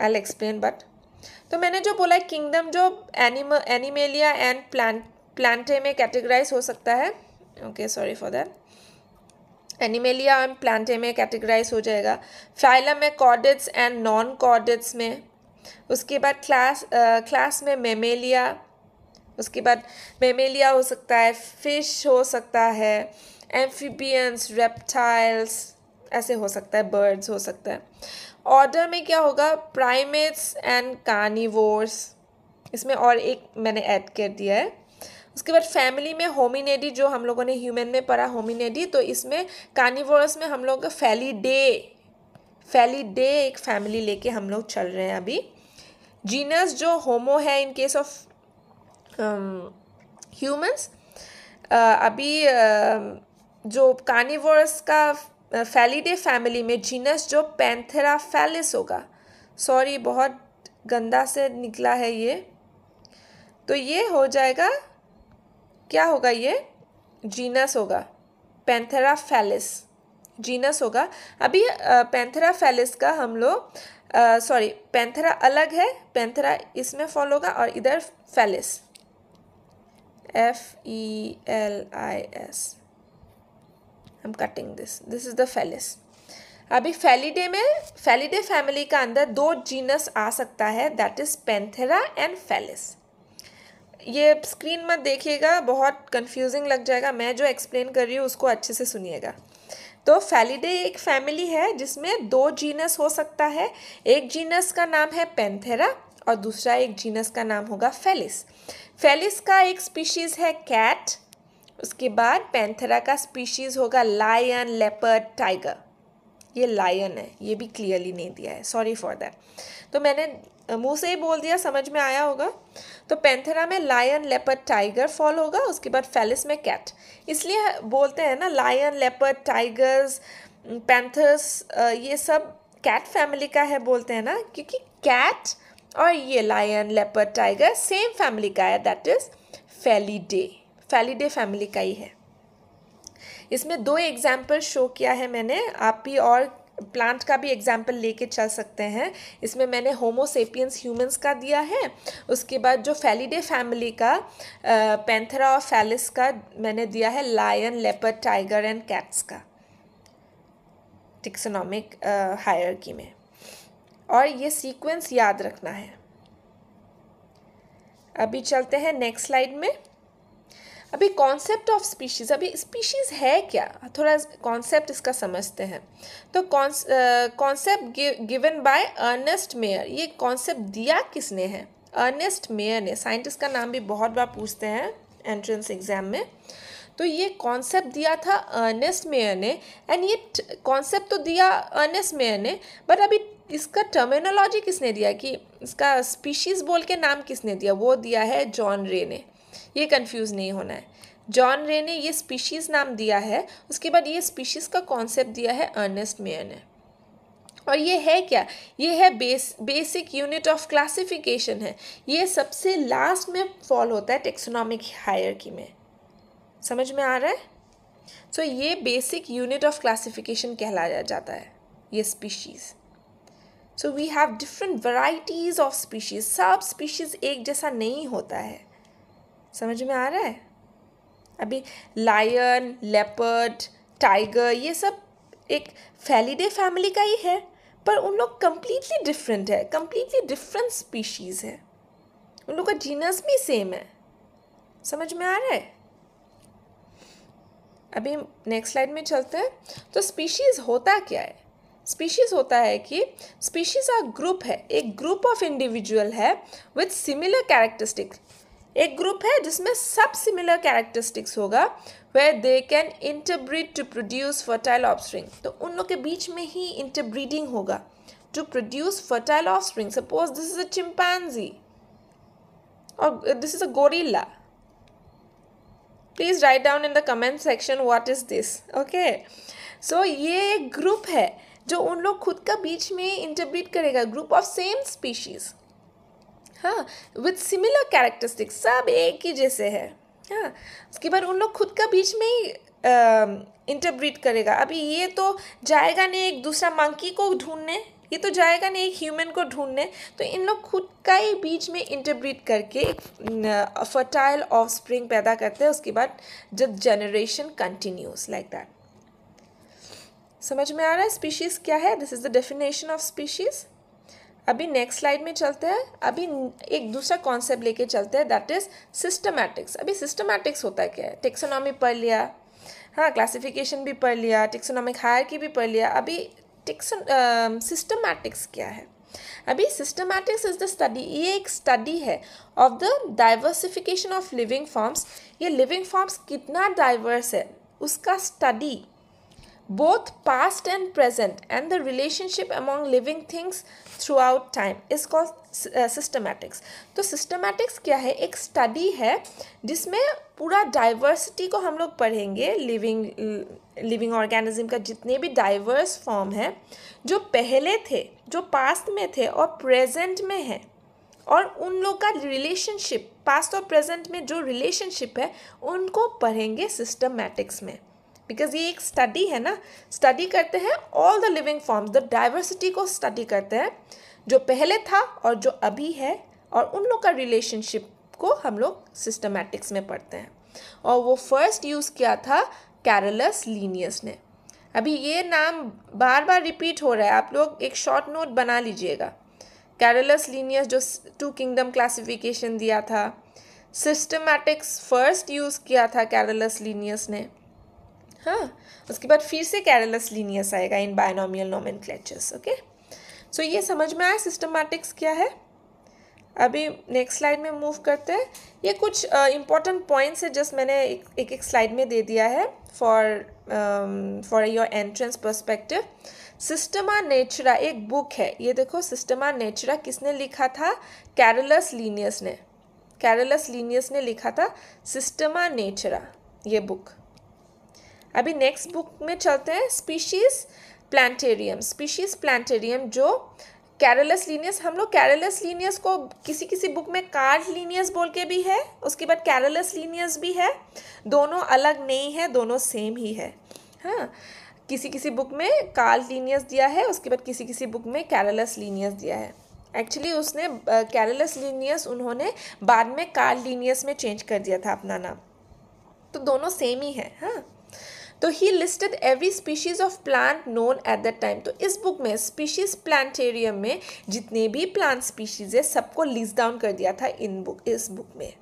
आई एल एक्सप्लेन बट तो मैंने जो बोला है किंगडम जो एनिम एनिमेलिया एंड प्लान प्लान्टे में कैटेगराइज हो सकता है okay sorry for that Animalia and Plantae में कैटेगराइज हो जाएगा फाइलम में कॉडिट्स एंड नॉन कॉडिट्स में उसके बाद क्लास क्लास uh, में मेमेलिया उसके बाद मेमेलिया हो सकता है फिश हो सकता है एम्फीबियंस रेप्टाइल्स ऐसे हो सकता है बर्ड्स हो सकता है ऑर्डर में क्या होगा प्राइमेट्स एंड कार्निवोर्स इसमें और एक मैंने ऐड कर दिया है उसके बाद फैमिली में होमिनेडी जो हम लोगों ने ह्यूमन में पढ़ा होमिनेडी तो इसमें कार्निवोरस में हम लोग का फैली डे एक फैमिली लेके हम लोग चल रहे हैं अभी जीनस जो होमो है in case of humans um, uh, अभी uh, जो कार्निवर्स का फैलीडे uh, फैमिली में जीनस जो पैंथेरा फैलिस होगा सॉरी बहुत गंदा से निकला है ये तो ये हो जाएगा क्या होगा ये जीनस होगा पैंथेरा फैलिस जीनस होगा अभी पैंथेरा फैलिस का हम लोग सॉरी पैंथेरा अलग है पैंथेरा इसमें फॉल होगा और इधर Felis F E L I S I'm cutting this. This is the phallus. अभी फेलिडे में फेलिडे फैमिली का अंदर दो जीनस आ सकता है that is Panthera and Felis ये स्क्रीन मत देखिएगा बहुत कंफ्यूजिंग लग जाएगा मैं जो एक्सप्लेन कर रही हूँ उसको अच्छे से सुनिएगा तो फेलिडे एक फैमिली है जिसमें दो जीनस हो सकता है एक जीनस का नाम है पेंथेरा और दूसरा एक जीनस का नाम होगा फेलिस फेलिस का एक स्पीशीज़ है कैट उसके बाद पैंथरा का स्पीशीज़ होगा लायन लेपर्ड टाइगर ये लायन है ये भी क्लियरली नहीं दिया है सॉरी फॉर दैट तो मैंने मुंह से ही बोल दिया समझ में आया होगा तो पैंथरा में लायन लेपर टाइगर फॉल होगा उसके बाद फेलिस में कैट इसलिए बोलते हैं ना लायन लेपर टाइगर्स पैंथर्स ये सब कैट फैमिली का है बोलते हैं ना क्योंकि कैट और ये lion leopard tiger same family का है that is Felidae Felidae family का ही है इसमें दो एग्जाम्पल शो किया है मैंने आप भी और प्लांट का भी एग्जाम्पल लेके चल सकते हैं इसमें मैंने होमोसेपियंस ह्यूमंस का दिया है उसके बाद जो फेलीडे फैमिली का पेंथरा और फैलिस का मैंने दिया है lion leopard tiger and cats का टिक्सोनॉमिक हायरकी में और ये सीक्वेंस याद रखना है अभी चलते हैं नेक्स्ट स्लाइड में अभी कॉन्सेप्ट ऑफ स्पीशीज़ अभी स्पीशीज़ है क्या थोड़ा कॉन्सेप्ट इसका समझते हैं तो concept given by Ernst Mayr ये कॉन्सेप्ट दिया किसने है अर्नेस्ट मेयर ने साइंटिस्ट का नाम भी बहुत बार पूछते हैं एंट्रेंस एग्ज़ाम में तो ये कॉन्सेप्ट दिया था अर्नेस्ट मेयर ने एंड ये कॉन्सेप्ट तो दिया अर्नेस्ट मेयर ने बट अभी इसका टर्मिनोलॉजी किसने दिया कि इसका स्पीशीज़ बोल के नाम किसने दिया वो दिया है जॉन रे ने ये कंफ्यूज नहीं होना है जॉन रे ने ये स्पीशीज़ नाम दिया है उसके बाद ये स्पीशीज़ का कॉन्सेप्ट दिया है अर्नेस्ट मेयर ने और ये है क्या ये है बेस बेसिक यूनिट ऑफ क्लासिफिकेशन है ये सबसे लास्ट में फॉल होता है टेक्सोनॉमिक हायर की में समझ में आ रहा है सो so, ये बेसिक यूनिट ऑफ क्लासिफिकेशन कहलाया जाता है ये species so we have different varieties of species सब स्पीशीज़ एक जैसा नहीं होता है समझ में आ रहा है अभी लायन लेपर्ड टाइगर ये सब एक फैलीडे फैमिली का ही है पर उन लोग कम्प्लीटली डिफरेंट है कम्प्लीटली डिफरेंट स्पीशीज़ है उन लोग का जीनस भी सेम है समझ में आ रहा है अभी नेक्स्ट स्लाइड में चलते हैं तो स्पीशीज़ होता क्या है स्पीशीज होता है कि स्पीशीज आ ग्रुप है एक ग्रुप ऑफ इंडिविजुअल है विथ सिमिलर कैरेक्टरिस्टिक एक ग्रुप है जिसमें सब सिमिलर कैरेक्टरिस्टिक्स होगा वे they can interbreed to produce fertile off तो उन लोग के बीच में ही इंटरब्रीडिंग होगा to produce fertile offspring suppose this is a chimpanzee और this is a gorilla please write down in the comment section what is this okay so ये एक ग्रुप है जो उन लोग खुद का बीच में इंटरब्रीड करेगा ग्रुप ऑफ सेम स्पीशीज़ हाँ विथ सिमिलर कैरेक्टरिस्टिक्स सब एक ही जैसे है हाँ उसके बाद उन लोग खुद का बीच में ही इंटरब्रीड करेगा अभी ये तो जाएगा नहीं एक दूसरा मंकी को ढूंढने ये तो जाएगा नहीं एक ह्यूमन को ढूंढने तो इन लोग खुद का ही बीच में इंटरब्रीड करके एक फर्टाइल ऑफ स्प्रिंग पैदा करते हैं उसके बाद जब जनरेशन कंटिन्यूस लाइक दैट समझ में आ रहा है स्पीशीज़ क्या है this is the definition of species अभी नेक्स्ट स्लाइड में चलते हैं अभी एक दूसरा कॉन्सेप्ट लेके चलते हैं दैट इज़ सिस्टमैटिक्स अभी सिस्टमैटिक्स होता है क्या है टेक्सोनॉमी पढ़ लिया हाँ क्लासिफिकेशन भी पढ़ लिया टेक्सोनॉमिक हायर की भी पढ़ लिया अभी टेक्सो सिस्टमैटिक्स क्या है अभी सिस्टमैटिक्स इज द स्टडी ये एक स्टडी है of the diversification of living forms ये लिविंग फॉर्म्स कितना डाइवर्स है उसका study both past and present and the relationship among living things throughout time is call systematics तो systematics क्या है एक स्टडी है जिसमें पूरा डाइवर्सिटी को हम लोग पढ़ेंगे लिविंग लिविंग ऑर्गेनिज्म का जितने भी डाइवर्स फॉर्म है जो पहले थे जो पास्ट में थे और प्रेजेंट में हैं और उन लोग का रिलेशनशिप पास्ट और प्रेजेंट में जो रिलेशनशिप है उनको पढ़ेंगे सिस्टमैटिक्स में बिकॉज ये एक स्टडी है ना स्टडी करते हैं all the living forms the diversity को स्टडी करते हैं जो पहले था और जो अभी है और उन लोग का रिलेशनशिप को हम लोग सिस्टमैटिक्स में पढ़ते हैं और वो फर्स्ट यूज़ किया था कैरलस लीनियस ने अभी ये नाम बार बार रिपीट हो रहा है आप लोग एक शॉर्ट नोट बना लीजिएगा कैरलस लीनियस जो टू किंगडम क्लासिफिकेशन दिया था सिस्टमैटिक्स फर्स्ट यूज़ किया था कैरलस लीनियस ने हाँ उसके बाद फिर से कैरलस लीनियस आएगा इन नॉमिन नॉमन ओके सो ये समझ में आया सिस्टमैटिक्स क्या है अभी नेक्स्ट स्लाइड में मूव करते हैं ये कुछ इंपॉर्टेंट uh, पॉइंट्स है जस्ट मैंने एक एक, स्लाइड में दे दिया है for for your entrance perspective Systema Naturae एक बुक है ये देखो सिस्टमा नेचरा किसने लिखा था कैरलस लीनियस ने कैरलस लीनियस ने लिखा था सिस्टमा नेचरा ये बुक अभी नेक्स्ट बुक में चलते हैं स्पीशीज़ प्लान्टेरियम स्पीशीज़ प्लान्टेरियम जो कैरलस लीनियस हम लोग कैरलस लीनियस को किसी किसी बुक में कार्ड लीनियस बोल के भी है उसके बाद कैरलस लीनियस भी है दोनों अलग नहीं है दोनों सेम ही है हाँ किसी किसी बुक में कार्ड लीनियस दिया है उसके बाद किसी किसी बुक में कैरलस लीनियस दिया है एक्चुअली उसने कैरलस लीनियस उन्होंने बाद में कार्ड लीनियस में चेंज कर दिया था अपना नाम तो दोनों सेम ही है हाँ तो he listed every species of plant known at that time तो इस बुक में स्पीशीज प्लांटेरियम में जितने भी प्लांट स्पीशीज़ है सबको लिस्ट डाउन कर दिया था इन बुक इस बुक में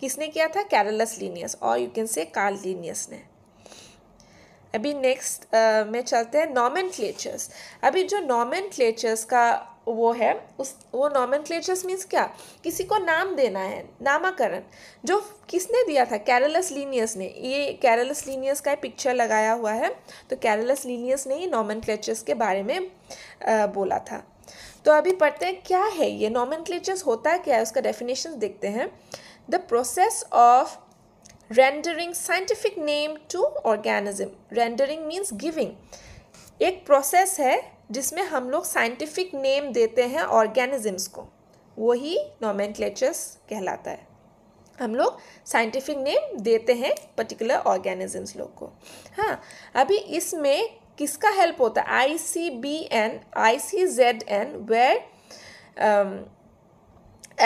किसने किया था कैरलस लीनियस और you can say Carl Linnaeus ने अभी नेक्स्ट uh, में चलते हैं नॉमन अभी जो नॉमन का वो है उस वो नॉमन क्लेचर्स मीन्स क्या किसी को नाम देना है नामाकरण जो किसने दिया था कैरलस लीनियस ने ये कैरलस लीनियस का पिक्चर लगाया हुआ है तो कैरलस लीनियस ने ही नॉमन क्लेचर्स के बारे में आ, बोला था तो अभी पढ़ते हैं क्या है ये नॉमन क्लेचर्स होता है क्या है उसका डेफिनेशन देखते हैं the process of rendering scientific name to organism rendering means giving एक प्रोसेस है जिसमें हम लोग साइंटिफिक नेम देते हैं ऑर्गेनिजम्स को वही नोमेन कहलाता है हम लोग साइंटिफिक नेम देते हैं पर्टिकुलर ऑर्गेनिजम्स लोग को हाँ अभी इसमें किसका हेल्प होता है I C B N I C Z N were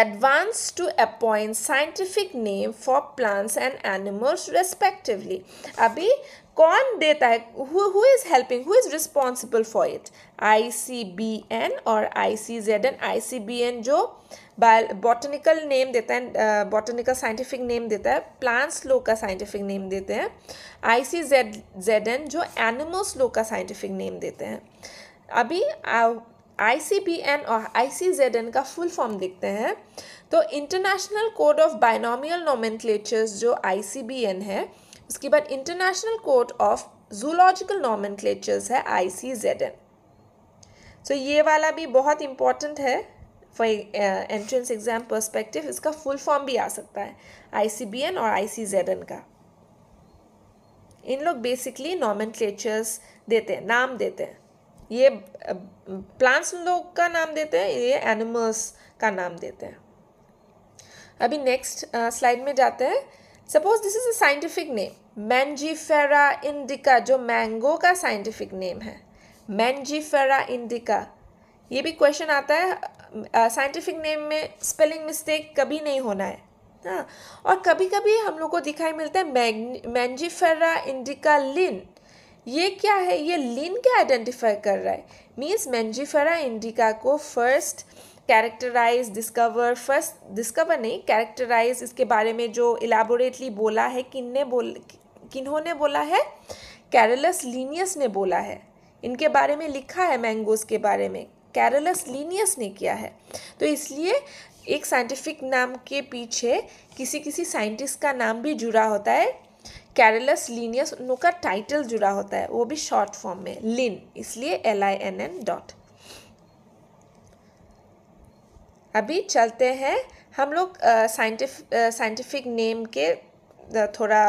advance to appoint scientific name for plants and animals respectively अभी कौन देता है who is helping who is responsible for it I C B N और I C Z N I C B N जो botanical name देता है botanical scientific name देता है प्लांट्स लो का साइंटिफिक नेम देते हैं I C Z Z N जो एनिमल्स लो का साइंटिफिक नेम देते हैं अभी आई सी बी एन और आई सी जेड एन का फुल फॉर्म देखते हैं तो international code of binomial nomenclatures जो आई सी बी एन है उसके बाद international court of zoological nomen है आई सी जेड एन सो ये वाला भी बहुत इंपॉर्टेंट है फॉर एंट्रेंस एग्ज़ाम पर्सपेक्टिव इसका फुल फॉर्म भी आ सकता है आई सी बी एन और आई सी जेड एन का इन लोग बेसिकली नॉमन देते हैं नाम देते हैं ये प्लांट्स uh, लोग का नाम देते हैं ये एनिमल्स का नाम देते हैं अभी नेक्स्ट स्लाइड uh, में जाते हैं suppose this is a scientific name Mangifera indica जो मैंगो का साइंटिफिक नेम है मैनजीफेरा इंडिका ये भी क्वेश्चन आता है साइंटिफिक नेम में स्पेलिंग मिस्टेक कभी नहीं होना है हाँ और कभी कभी हम लोग को दिखाई मिलता है मैग मैंजीफेरा इंडिका लिन ये क्या है ये लिन क्या आइडेंटिफाई कर रहा है मीन्स मैंजीफेरा इंडिका को first characterize discover first discover नहीं कैरेक्टराइज इसके बारे में जो इलाबोरेटली बोला है किन ने बोल किन्होंने बोला है कैरलस लीनियस ने बोला है इनके बारे में लिखा है मैंगोज के बारे में कैरलस लीनियस ने किया है तो इसलिए एक साइंटिफिक नाम के पीछे किसी किसी साइंटिस्ट का नाम भी जुड़ा होता है कैरलस लीनियस उनका टाइटल जुड़ा होता है वो भी शॉर्ट फॉर्म में लिन इसलिए L I N N dot अभी चलते हैं हम लोग साइंटिफिक साइंटिफिक नेम के थोड़ा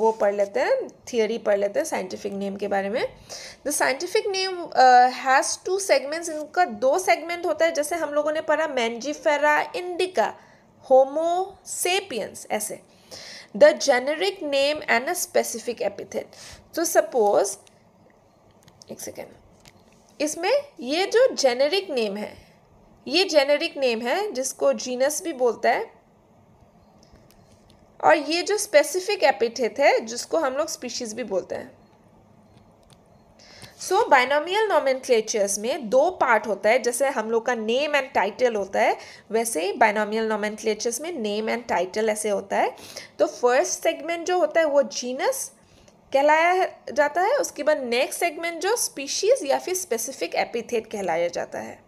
वो पढ़ लेते हैं थियोरी पढ़ लेते हैं साइंटिफिक नेम के बारे में the scientific name has two segments इनका दो सेगमेंट होता है जैसे हम लोगों ने पढ़ा मैंजीफेरा इंडिका होमोसेपियंस ऐसे the generic name and a specific epithet तो सपोज एक सेकेंड इसमें ये जो जेनेरिक नेम है ये जेनेरिक नेम है जिसको जीनस भी बोलता है और ये जो स्पेसिफिक एपिथेट है जिसको हम लोग स्पीशीज़ भी बोलते हैं सो बाइनोमियल नॉमेनक्लेचर्स में दो पार्ट होता है जैसे हम लोग का नेम एंड टाइटल होता है वैसे ही बाइनोमियल नॉमेनक्लेचर्स में नेम एंड टाइटल ऐसे होता है तो फर्स्ट सेगमेंट जो होता है वो जीनस कहलाया जाता है उसके बाद नेक्स्ट सेगमेंट जो स्पीशीज़ या फिर स्पेसिफिक एपिथेट कहलाया जाता है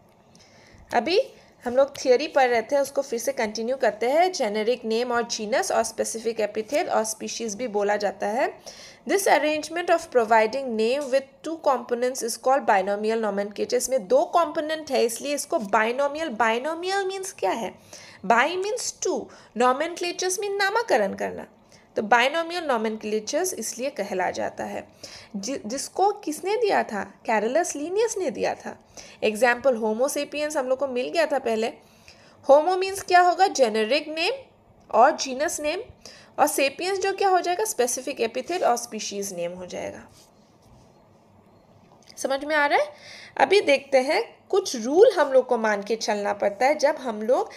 अभी हम लोग थियोरी पढ़ रहे थे उसको फिर से कंटिन्यू करते हैं जेनेरिक नेम और जीनस और स्पेसिफिक एपिथेल और स्पीशीज भी बोला जाता है this arrangement of providing name with two components is called binomial nomenclature इसमें दो कॉम्पोनेंट है इसलिए इसको बाइनोमियल बाइनोमियल मीन्स क्या है bi means two nomen mean नामाकरण करना तो बायनोमियल नॉमेनक्लेचर्स इसलिए कहला जाता है जि, जिसको किसने दिया था कैरलस लीनियस ने दिया था एग्जाम्पल होमोसेपियंस हम लोग को मिल गया था पहले होमो मीन्स क्या होगा जेनेरिक नेम और जीनस नेम और सेपियंस जो क्या हो जाएगा स्पेसिफिक एपिथेट और स्पीशीज नेम हो जाएगा समझ में आ रहा है अभी देखते हैं कुछ रूल हम लोग को मान के चलना पड़ता है जब हम लोग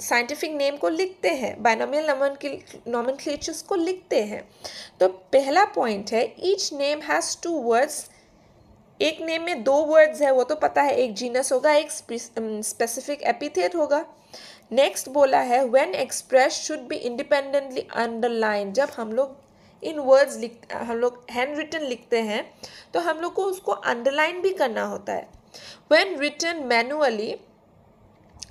साइंटिफिक नेम को लिखते हैं बायनोमियल नमन के नॉमन को लिखते हैं तो पहला पॉइंट है each name has two words एक नेम में दो वर्ड्स है वो तो पता है एक जीनस होगा एक स्पेसिफिक एपिथेट होगा नेक्स्ट बोला है when express should be independently underline जब हम लोग इन वर्ड्स लिख हम लोग हैंड रिटन लिखते हैं तो हम लोग को उसको अंडरलाइन भी करना होता है when written manually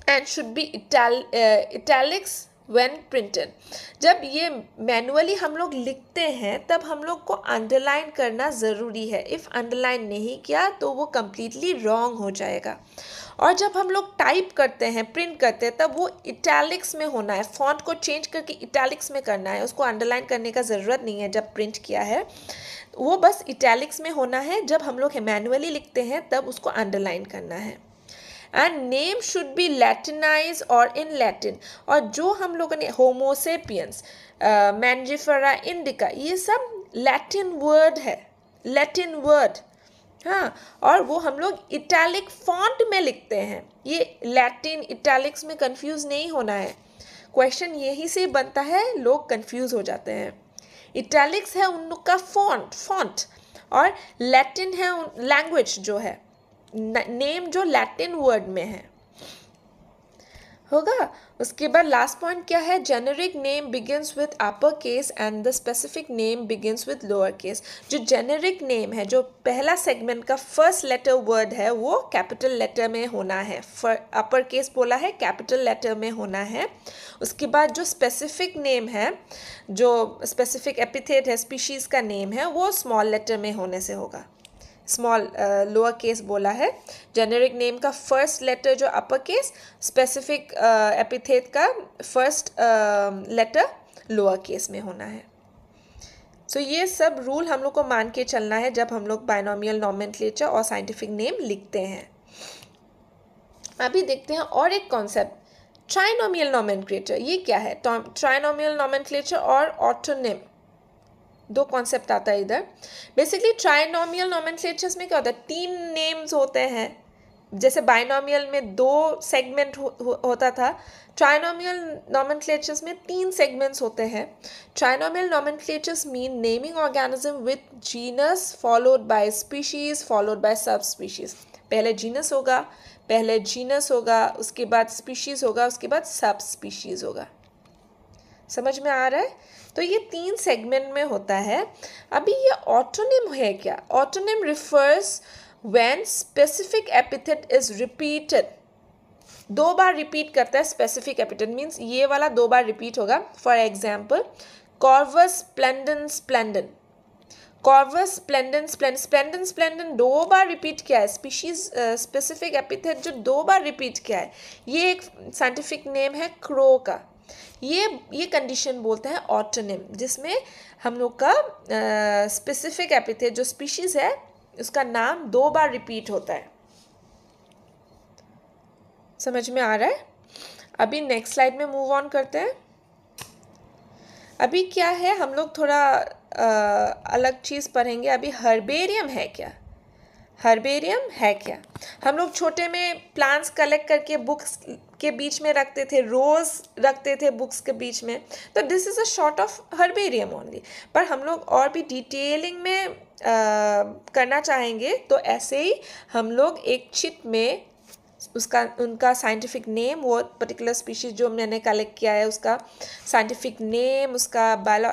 and should be ital, uh, italics when printed जब ये मैनुअली हम लोग लिखते हैं तब हम लोग को अंडरलाइन करना ज़रूरी है इफ़ अंडरलाइन नहीं किया तो वो कम्प्लीटली रॉन्ग हो जाएगा और जब हम लोग टाइप करते हैं प्रिंट करते हैं तब वो इटैलिक्स में होना है फॉन्ट को चेंज करके इटैलिक्स में करना है उसको अंडरलाइन करने का ज़रूरत नहीं है जब प्रिंट किया है वो बस इटैलिक्स में होना है जब हम लोग मैनुअली लिखते हैं तब उसको अंडरलाइन करना है and name should be latinise और इन लैटिन और जो हम लोगों ने होमोसेपियंस मैनजिफरा इंडिका ये सब लैटिन वर्ड है लैटिन वर्ड हाँ और वो हम लोग इटैलिक फॉन्ट में लिखते हैं ये लैटिन इटैलिक्स में कंफ्यूज नहीं होना है क्वेश्चन यही से बनता है लोग कंफ्यूज हो जाते हैं इटैलिक्स है उन लोग का फॉन्ट फॉन्ट और लैटिन है लैंग्वेज जो है नेम जो लैटिन वर्ड में है होगा उसके बाद लास्ट पॉइंट क्या है generic name begins with upper case and the specific name begins with lower case जो जेनेरिक नेम है जो पहला सेगमेंट का फर्स्ट लेटर वर्ड है वो कैपिटल लेटर में होना है अपर केस बोला है कैपिटल लेटर में होना है उसके बाद जो स्पेसिफिक नेम है जो स्पेसिफिक एपिथेट है स्पीशीज़ का नेम है वो स्मॉल लेटर में होने से होगा स्मॉल लोअर केस बोला है जेनेरिक नेम का फर्स्ट लेटर जो अपर केस स्पेसिफिक एपिथेट का फर्स्ट लेटर लोअर केस में होना है सो so, ये सब रूल हम लोग को मान के चलना है जब हम लोग बायनोमियल नॉमेनक्लेचर और साइंटिफिक नेम लिखते हैं अभी देखते हैं और एक कॉन्सेप्ट ट्राइनोमियल नॉमेनक्लेचर ये क्या है ट्राइनोमियल नॉमेनक्लेचर और ऑटोनिम दो कॉन्सेप्ट आता है इधर बेसिकली ट्राइनोमियल नॉमेनक्लेचर्स में क्या होता है तीन नेम्स होते हैं जैसे बाइनोमियल में दो सेगमेंट हो, हो, होता था ट्राइनोमियल नॉमेनक्लेचर्स में तीन सेगमेंट्स होते हैं trinomial nomenclatures mean naming organism with genus followed by species followed by subspecies पहले जीनस होगा पहले जीनस होगा उसके बाद स्पीशीज़ होगा उसके बाद सब स्पीशीज़ होगा समझ में आ रहा है तो ये तीन सेगमेंट में होता है अभी ये ऑटोनिम है क्या autonym refers when specific epithet is repeated दो बार रिपीट करता है स्पेसिफिक एपिथेट मीन्स ये वाला दो बार रिपीट होगा for example Corvus splendens splendens Corvus splendens splendens splendens splendens दो बार रिपीट किया है स्पीशीज स्पेसिफिक एपिथेट जो दो बार रिपीट किया है ये एक साइंटिफिक नेम है क्रो का ये ये कंडीशन बोलते हैं ऑटोनिम जिसमें हम लोग का स्पेसिफिक एपिथे जो स्पीशीज़ है उसका नाम दो बार रिपीट होता है समझ में आ रहा है अभी नेक्स्ट स्लाइड में मूव ऑन करते हैं अभी क्या है हम लोग थोड़ा आ, अलग चीज़ पढ़ेंगे अभी हर्बेरियम है क्या हर्बेरियम है क्या हम लोग छोटे में प्लांट्स कलेक्ट करके बुक्स के बीच में रखते थे रोज़ रखते थे बुक्स के बीच में तो this is a sort of herbarium only पर हम लोग और भी डिटेलिंग में आ, करना चाहेंगे तो ऐसे ही हम लोग एक चिट में उसका उनका साइंटिफिक नेम वो पर्टिकुलर स्पीशीज़ जो मैंने कलेक्ट किया है उसका साइंटिफिक नेम उसका बायो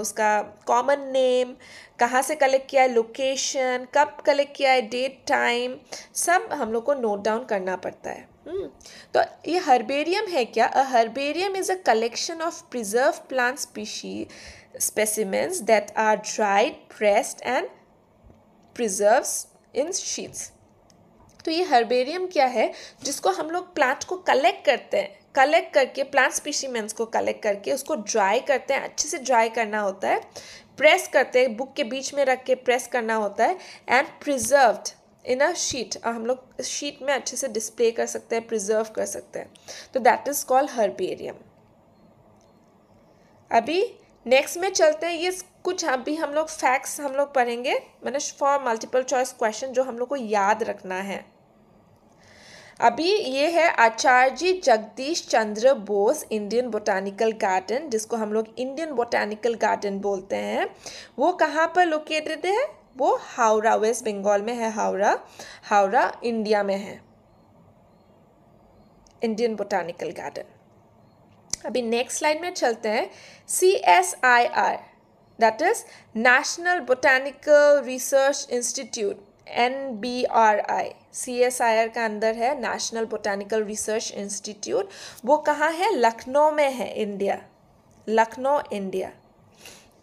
उसका कॉमन नेम कहाँ से कलेक्ट किया है लोकेशन कब कलेक्ट किया है डेट टाइम सब हम लोग को नोट डाउन करना पड़ता है हम्म, तो ये हर्बेरियम है क्या a herbarium is a collection of preserve plant species specimens that are dried pressed and preserves in sheets तो ये हर्बेरियम क्या है जिसको हम लोग प्लांट को कलेक्ट करते हैं कलेक्ट करके प्लांट स्पीशीमेंस को कलेक्ट करके उसको ड्राई करते हैं अच्छे से ड्राई करना होता है प्रेस करते हैं बुक के बीच में रख के प्रेस करना होता है and preserved in a sheet हम लोग शीट में अच्छे से डिस्प्ले कर सकते हैं प्रिजर्व कर सकते हैं तो दैट इज़ कॉल्ड हर्बेरियम अभी नेक्स्ट में चलते हैं ये कुछ अभी हम लोग फैक्ट्स हम लोग पढ़ेंगे मैंने फॉर मल्टीपल चॉइस क्वेश्चन जो हम लोग को याद रखना है अभी ये है Acharya Jagadish Chandra Bose Indian Botanical Garden जिसको हम लोग इंडियन बोटानिकल गार्डन बोलते हैं वो कहाँ पर लोकेटेड है वो हावड़ा वेस्ट बंगाल में है हावड़ा हावड़ा इंडिया में है इंडियन बोटानिकल गार्डन अभी नेक्स्ट स्लाइड में चलते हैं C S I R that is National Botanical Research Institute N B R I C S I R का अंदर है नेशनल बोटानिकल रिसर्च इंस्टीट्यूट वो कहाँ है लखनऊ में है इंडिया लखनऊ इंडिया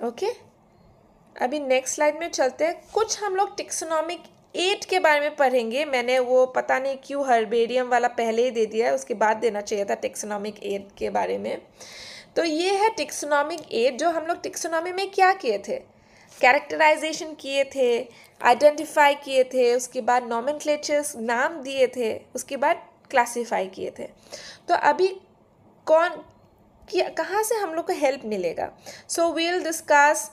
ओके अभी नेक्स्ट स्लाइड में चलते हैं कुछ हम लोग टिक्सोनॉमिक एट के बारे में पढ़ेंगे मैंने वो पता नहीं क्यों हर्बेरियम वाला पहले ही दे दिया है उसके बाद देना चाहिए था टिक्सोनॉमिक एट के बारे में तो ये है टिक्सोनॉमिक एड जो हम लोग टिक्सोनॉमी में क्या किए थे कैरेक्टराइजेशन किए थे आइडेंटिफाई किए थे उसके बाद नॉमिन नाम दिए थे उसके बाद क्लासीफाई किए थे तो अभी कौन कि कहाँ से हम लोग को हेल्प मिलेगा so we'll discuss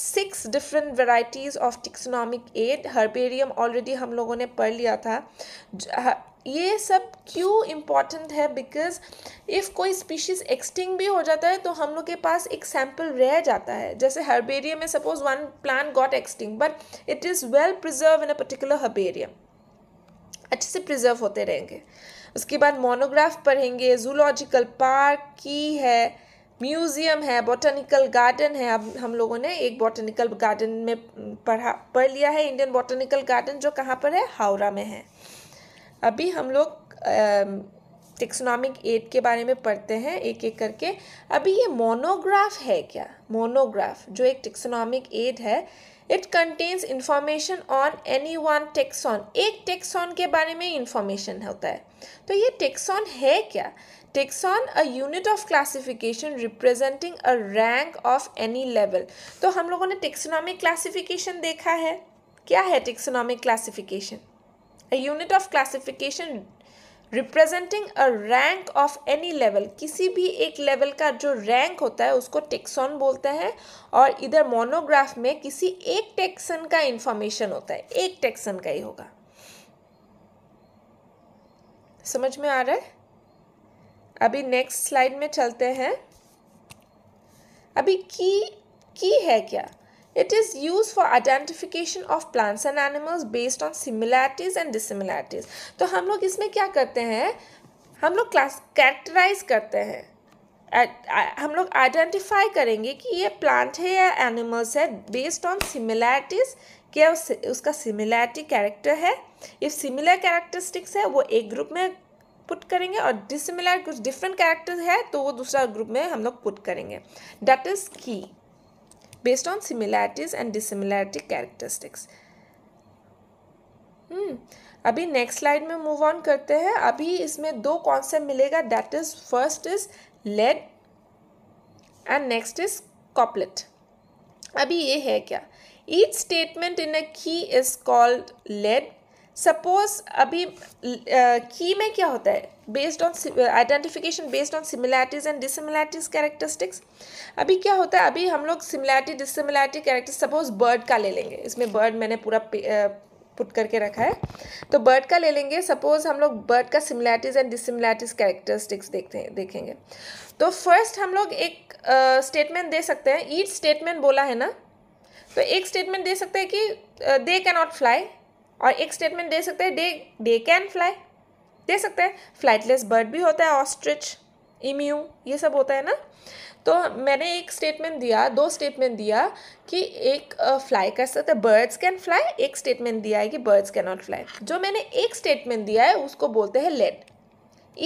six different varieties of taxonomic aid herbarium already हम लोगों ने पढ़ लिया था ये सब क्यों इम्पॉर्टेंट है बिकॉज इफ़ कोई स्पीशीज़ एक्सटिंग भी हो जाता है तो हम लोग के पास एक सैम्पल रह जाता है जैसे हर्बेरियम में suppose one plant got extinct but it is well preserve in a particular herbarium अच्छे से प्रिजर्व होते रहेंगे उसके बाद मोनोग्राफ पढ़ेंगे जूलॉजिकल पार्क की है म्यूज़ियम है बॉटनिकल गार्डन है अब हम लोगों ने एक बॉटनिकल गार्डन में पढ़ा पढ़ लिया है इंडियन बॉटनिकल गार्डन जो कहाँ पर है हावड़ा में है अभी हम लोग टेक्सोनॉमिक एड के बारे में पढ़ते हैं एक एक करके अभी ये मोनोग्राफ है क्या मोनोग्राफ जो एक टेक्सोनॉमिक एड है it contains information on any one taxon एक टेक्सॉन के बारे में इंफॉर्मेशन होता है तो ये टेक्सॉन है क्या taxon a unit of classification representing a rank of any level तो हम लोगों ने टेक्सोनॉमिक क्लासिफिकेशन देखा है क्या है taxonomic classification a unit of classification representing a rank of any level किसी भी एक लेवल का जो रैंक होता है उसको टेक्सॉन बोलता है और इधर मोनोग्राफ में किसी एक टेक्सन का इंफॉर्मेशन होता है एक टेक्सन का ही होगा समझ में आ रहा है अभी नेक्स्ट स्लाइड में चलते हैं अभी की की है क्या It is used for identification of plants and animals based on similarities and dissimilarities. तो हम लोग इसमें क्या करते हैं हम लोग क्लास कैरेक्टराइज करते हैं हम लोग आइडेंटिफाई करेंगे कि ये प्लांट है या एनिमल्स है बेस्ड ऑन सिमिलैरिटीज़ क्या उसका सिमिलैरिटी कैरेक्टर है इफ़ सिमिलर कैरेक्टरिस्टिक्स है वो एक ग्रुप में पुट करेंगे और डिसिमिलर कुछ डिफरेंट कैरेक्टर है तो वो दूसरा ग्रुप में हम लोग पुट करेंगे that is key based on similarities and dissimilarity characteristics hmm. अभी नेक्स्ट स्लाइड में मूव ऑन करते हैं अभी इसमें दो कॉन्सेप्ट मिलेगा that is first is lead and next is couplet अभी ये है क्या each statement in a key is called lead suppose अभी की uh, में क्या होता है based on identification based on similarities and dissimilarities characteristics अभी क्या होता है अभी हम लोग similarity dissimilarity character suppose bird का ले लेंगे इसमें बर्ड मैंने पूरा पुट करके रखा है तो बर्ड का ले लेंगे सपोज हम लोग बर्ड का सिमिलैरिटीज एंड डिसिमिलैरिटीज कैरेक्टरिस्टिक्स देखते हैं देखेंगे तो फर्स्ट हम लोग एक स्टेटमेंट uh, दे सकते हैं ईट स्टेटमेंट बोला है ना तो एक स्टेटमेंट दे सकते हैं कि दे कैन नॉट फ्लाई और एक स्टेटमेंट दे सकते हैं डे डे कैन फ्लाई दे सकते हैं फ्लाइटलेस बर्ड भी होता है ऑस्ट्रिच इम्यू ये सब होता है ना तो मैंने एक स्टेटमेंट दिया दो स्टेटमेंट दिया कि एक फ्लाई कर सकते हैं बर्ड्स कैन फ्लाई एक स्टेटमेंट दिया है कि बर्ड्स कैन नॉट फ्लाई जो मैंने एक स्टेटमेंट दिया है उसको बोलते हैं lead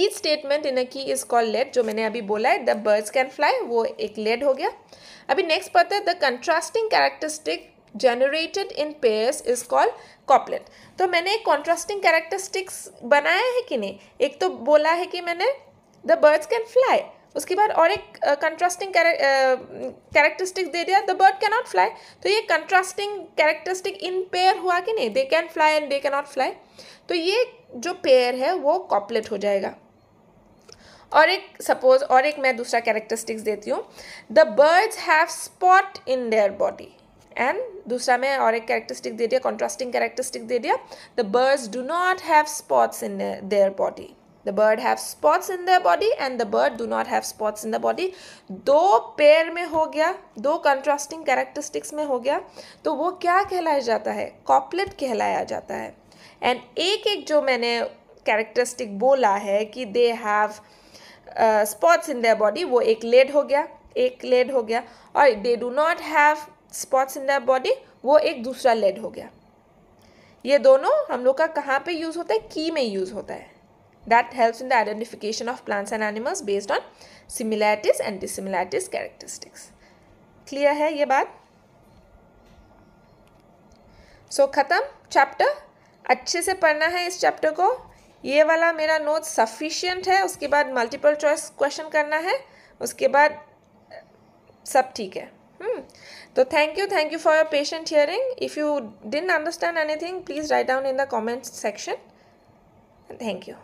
each statement in a key is call late जो मैंने अभी बोला है द बर्ड्स कैन फ्लाई वो एक लेट हो गया अभी नेक्स्ट पढ़ते हैं the contrasting characteristic generated in pairs is called couplet तो मैंने एक कॉन्ट्रास्टिंग कैरेक्टरिस्टिक्स बनाया है कि नहीं एक तो बोला है कि मैंने द बर्ड्स कैन फ्लाई उसके बाद और एक कंट्रास्टिंग कैरेक्टरिस्टिक दे दिया the bird can not fly तो ये कंट्रास्टिंग कैरेक्टरिस्टिक इन पेयर हुआ कि नहीं they can fly and they can not fly तो ये जो पेयर है वो कॉपलेट हो जाएगा और एक सपोज और एक मैं दूसरा कैरेक्टरिस्टिक्स देती हूँ the birds have spot in their body and दूसरा में और एक कैरेक्टरिस्टिक दे दिया कॉन्ट्रास्टिंग कैरेक्टरिस्टिक दे दिया the birds do not have spots in their body the bird have spots in their body and the bird do not have spots in the body दो pair में हो गया दो कंट्रास्टिंग कैरेक्टरिस्टिक्स में हो गया तो वो क्या कहलाया जाता है कॉपलेट कहलाया जाता है एंड एक एक जो मैंने कैरेक्टरिस्टिक बोला है कि they have spots in their body वो एक लेड हो गया एक लेड हो गया और they do not have spots in the body वो एक दूसरा लेड हो गया ये दोनों हम लोग का कहाँ पे यूज़ होता है की में यूज़ होता है that helps in the identification of plants and animals based on similarities and dissimilarities characteristics clear है ये बात सो so, ख़त्म चैप्टर अच्छे से पढ़ना है इस चैप्टर को ये वाला मेरा नोट सफिशियंट है उसके बाद मल्टीपल चॉइस क्वेश्चन करना है उसके बाद सब ठीक है हम्म। So thank you. Thank you for your patient hearing. If you didn't understand anything, please write down in the comments section. Thank you.